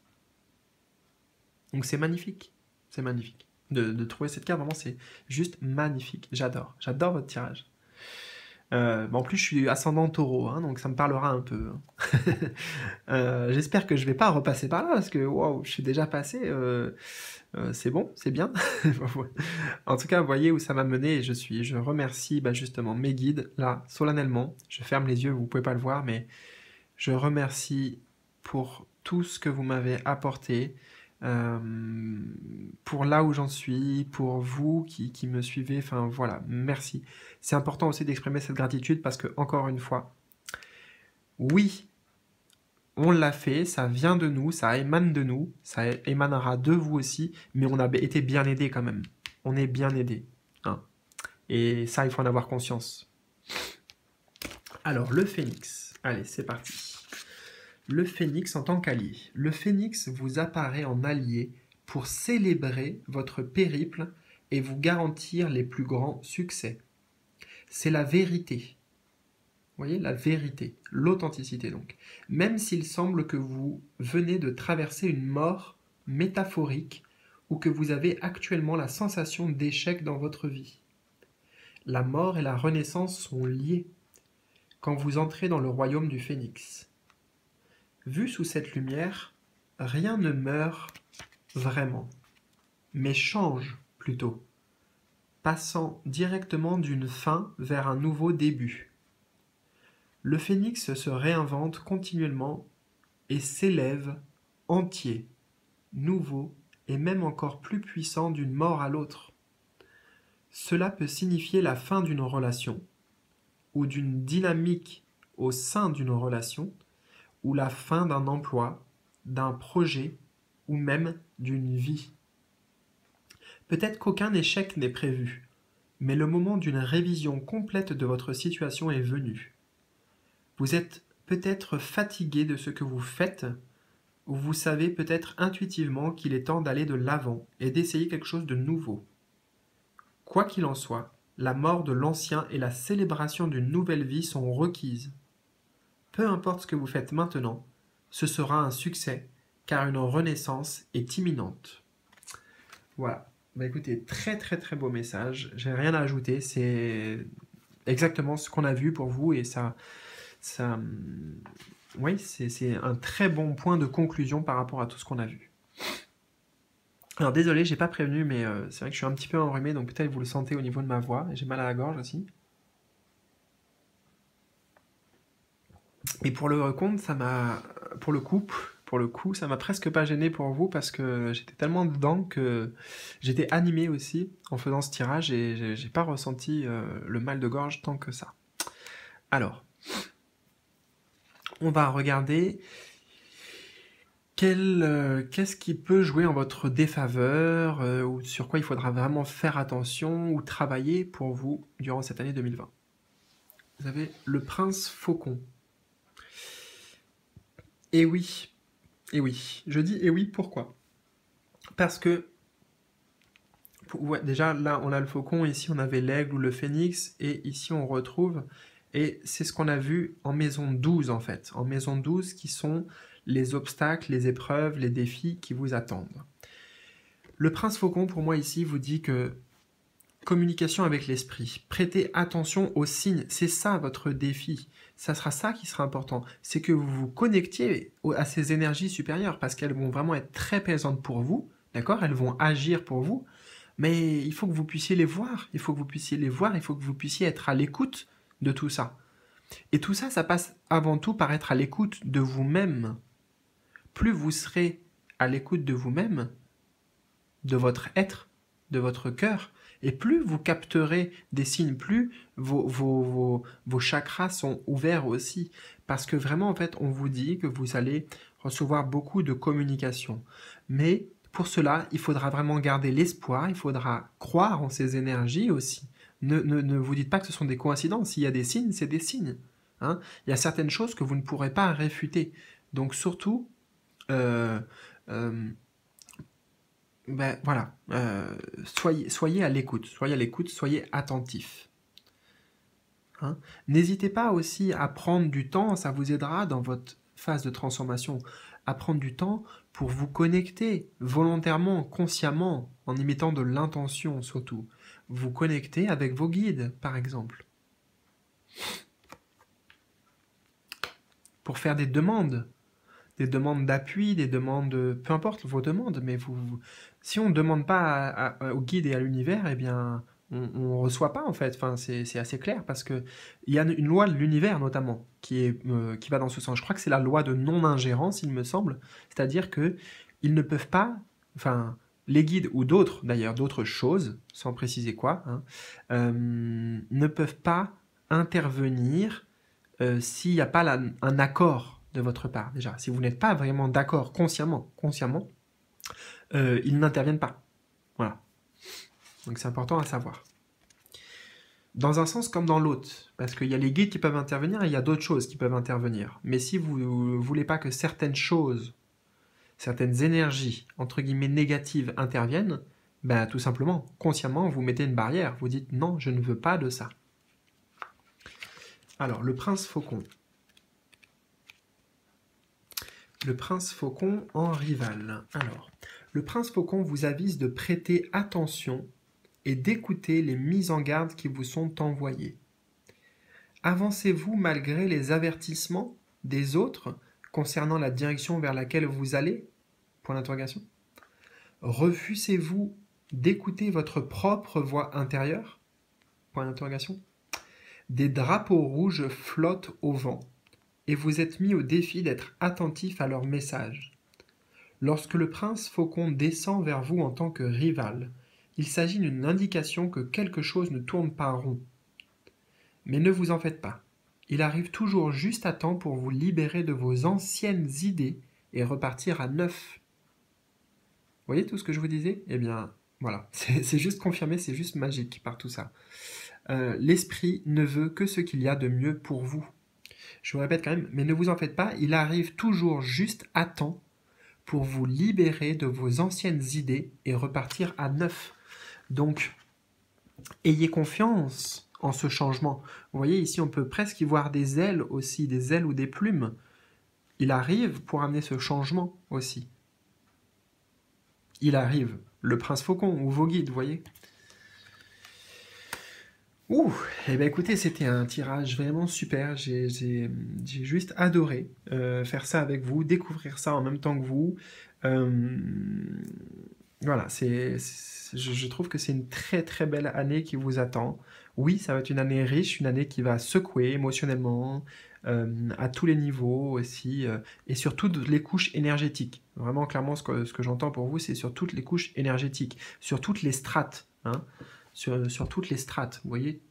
Donc c'est magnifique, c'est magnifique. de trouver cette carte, vraiment, c'est juste magnifique. J'adore, j'adore votre tirage. Euh, en plus, je suis ascendant taureau, hein, donc ça me parlera un peu. Hein. Euh, j'espère que je ne vais pas repasser par là, parce que wow, je suis déjà passé. Euh, c'est bon, c'est bien. en tout cas, voyez où ça m'a mené et je suis. Je remercie bah, justement mes guides, là, solennellement. Je ferme les yeux, vous ne pouvez pas le voir, mais je remercie pour tout ce que vous m'avez apporté, euh, pour là où j'en suis, pour vous qui, qui me suivez. Enfin voilà, merci. C'est important aussi d'exprimer cette gratitude parce que, encore une fois, oui, on l'a fait, ça vient de nous, ça émane de nous, ça émanera de vous aussi, mais on a été bien aidé quand même. On est bien aidé. Hein. Et ça, il faut en avoir conscience. Alors, le phénix. Allez, c'est parti le phénix en tant qu'allié. Le phénix vous apparaît en allié pour célébrer votre périple et vous garantir les plus grands succès. C'est la vérité. Vous voyez, la vérité, l'authenticité donc. Même s'il semble que vous venez de traverser une mort métaphorique ou que vous avez actuellement la sensation d'échec dans votre vie. La mort et la renaissance sont liées quand vous entrez dans le royaume du phénix. Vu sous cette lumière, rien ne meurt vraiment, mais change plutôt, passant directement d'une fin vers un nouveau début. Le phénix se réinvente continuellement et s'élève entier, nouveau et même encore plus puissant d'une mort à l'autre. Cela peut signifier la fin d'une relation, ou d'une dynamique au sein d'une relation, ou la fin d'un emploi, d'un projet ou même d'une vie. Peut-être qu'aucun échec n'est prévu, mais le moment d'une révision complète de votre situation est venu. Vous êtes peut-être fatigué de ce que vous faites, ou vous savez peut-être intuitivement qu'il est temps d'aller de l'avant et d'essayer quelque chose de nouveau. Quoi qu'il en soit, la mort de l'ancien et la célébration d'une nouvelle vie sont requises. Peu importe ce que vous faites maintenant, ce sera un succès, car une renaissance est imminente. Voilà. Bah écoutez, très très très beau message. J'ai rien à ajouter. C'est exactement ce qu'on a vu pour vous et ça, ça, hum, oui, c'est un très bon point de conclusion par rapport à tout ce qu'on a vu. Alors désolé, j'ai pas prévenu, mais euh, c'est vrai que je suis un petit peu enrhumé, donc peut-être vous le sentez au niveau de ma voix. J'ai mal à la gorge aussi. Et pour le compte, ça m'a, pour le coup, pour le coup, ça m'a presque pas gêné pour vous parce que j'étais tellement dedans que j'étais animé aussi en faisant ce tirage et j'ai pas ressenti euh, le mal de gorge tant que ça. Alors, on va regarder euh, qu'est-ce qui peut jouer en votre défaveur euh, ou sur quoi il faudra vraiment faire attention ou travailler pour vous durant cette année 2020. Vous avez le prince faucon. Et oui, et oui. Je dis et oui, pourquoi Parce que, déjà, là, on a le faucon, ici, on avait l'aigle ou le phénix, et ici, on retrouve, et c'est ce qu'on a vu en maison 12, en fait. En maison 12, qui sont les obstacles, les épreuves, les défis qui vous attendent. Le prince faucon, pour moi, ici, vous dit que communication avec l'esprit, prêtez attention aux signes, c'est ça votre défi ça sera ça qui sera important. C'est que vous vous connectiez à ces énergies supérieures parce qu'elles vont vraiment être très pesantes pour vous, d'accord Elles vont agir pour vous, mais il faut que vous puissiez les voir, il faut que vous puissiez les voir, il faut que vous puissiez être à l'écoute de tout ça. Et tout ça, ça passe avant tout par être à l'écoute de vous-même. Plus vous serez à l'écoute de vous-même, de votre être, de votre cœur, et plus vous capterez des signes, plus vos, chakras sont ouverts aussi. Parce que vraiment, en fait, on vous dit que vous allez recevoir beaucoup de communication. Mais pour cela, il faudra vraiment garder l'espoir, il faudra croire en ces énergies aussi. Ne, vous dites pas que ce sont des coïncidences. S'il y a des signes, c'est des signes. Hein. il y a certaines choses que vous ne pourrez pas réfuter. Donc surtout, euh, euh, ben, voilà, euh, soyez, soyez à l'écoute, soyez à l'écoute, soyez attentif. Hein. N'hésitez pas aussi à prendre du temps, ça vous aidera dans votre phase de transformation, à prendre du temps pour vous connecter volontairement, consciemment, en y de l'intention surtout. Vous connecter avec vos guides, par exemple. Pour faire des demandes des demandes d'appui, des demandes, peu importe vos demandes, mais vous, si on ne demande pas au guide et à l'univers, eh bien, on ne reçoit pas en fait. Enfin, c'est assez clair parce que il y a une loi de l'univers notamment qui est euh, qui va dans ce sens. Je crois que c'est la loi de non ingérence, il me semble. C'est-à-dire que ils ne peuvent pas, enfin, les guides ou d'autres d'ailleurs d'autres choses, sans préciser quoi, hein, euh, ne peuvent pas intervenir euh, s'il n'y a pas un accord de votre part déjà. Si vous n'êtes pas vraiment d'accord consciemment, consciemment, euh, ils n'interviennent pas. Voilà. Donc c'est important à savoir. Dans un sens comme dans l'autre, parce qu'il y a les guides qui peuvent intervenir et il y a d'autres choses qui peuvent intervenir. Mais si vous ne voulez pas que certaines choses, certaines énergies, entre guillemets, négatives interviennent, ben, tout simplement, consciemment, vous mettez une barrière. Vous dites non, je ne veux pas de ça. Alors, le prince faucon. Le prince faucon en rival. Alors, le prince faucon vous avise de prêter attention et d'écouter les mises en garde qui vous sont envoyées. Avancez-vous malgré les avertissements des autres concernant la direction vers laquelle vous allez Point Refusez-vous d'écouter votre propre voix intérieure Des drapeaux rouges flottent au vent et vous êtes mis au défi d'être attentif à leur message. Lorsque le prince faucon descend vers vous en tant que rival, il s'agit d'une indication que quelque chose ne tourne pas rond. Mais ne vous en faites pas. Il arrive toujours juste à temps pour vous libérer de vos anciennes idées et repartir à neuf. Vous voyez tout ce que je vous disais Eh bien, voilà. C'est juste confirmé, c'est juste magique par tout ça. Euh, l'esprit ne veut que ce qu'il y a de mieux pour vous. Je vous répète quand même, mais ne vous en faites pas, il arrive toujours juste à temps pour vous libérer de vos anciennes idées et repartir à neuf. Donc, ayez confiance en ce changement. Vous voyez ici, on peut presque y voir des ailes aussi, des ailes ou des plumes. Il arrive pour amener ce changement aussi. Il arrive, le prince faucon ou vos guides, vous voyez Ouh, eh ben écoutez, c'était un tirage vraiment super. J'ai juste adoré euh, faire ça avec vous, découvrir ça en même temps que vous. Euh, voilà, c'est je, trouve que c'est une très très belle année qui vous attend. Oui, ça va être une année riche, une année qui va secouer émotionnellement, euh, à tous les niveaux aussi, et sur toutes les couches énergétiques. Vraiment, clairement, ce que, ce que j'entends pour vous, c'est sur toutes les couches énergétiques, sur toutes les strates. Hein sur, toutes les strates, vous voyez,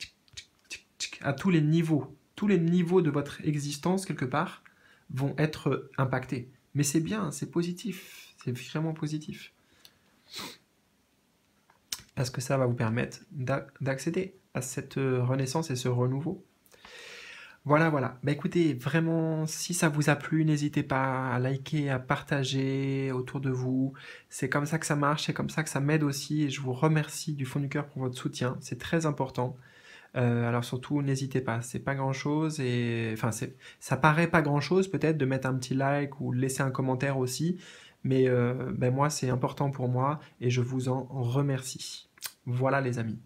à tous les niveaux. Tous les niveaux de votre existence, quelque part, vont être impactés. Mais c'est bien, c'est positif, c'est vraiment positif. Parce que ça va vous permettre d'accéder à cette euh, renaissance et ce renouveau voilà, voilà. Bah écoutez, vraiment, si ça vous a plu, n'hésitez pas à liker, à partager autour de vous. C'est comme ça que ça marche, c'est comme ça que ça m'aide aussi. Et je vous remercie du fond du cœur pour votre soutien. C'est très important. Euh, alors surtout, n'hésitez pas. C'est pas grand chose et enfin, ça paraît pas grand chose peut-être de mettre un petit like ou laisser un commentaire aussi. Mais euh, ben, moi, c'est important pour moi et je vous en remercie. Voilà les amis.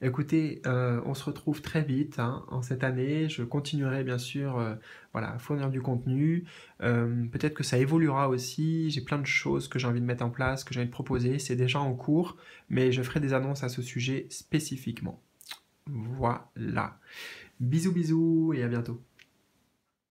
Écoutez, euh, on se retrouve très vite hein, en cette année. Je continuerai bien sûr euh, voilà, à fournir du contenu. Euh, peut-être que ça évoluera aussi. J'ai plein de choses que j'ai envie de mettre en place, que j'ai envie de proposer. C'est déjà en cours, mais je ferai des annonces à ce sujet spécifiquement. Voilà. Bisous bisous et à bientôt.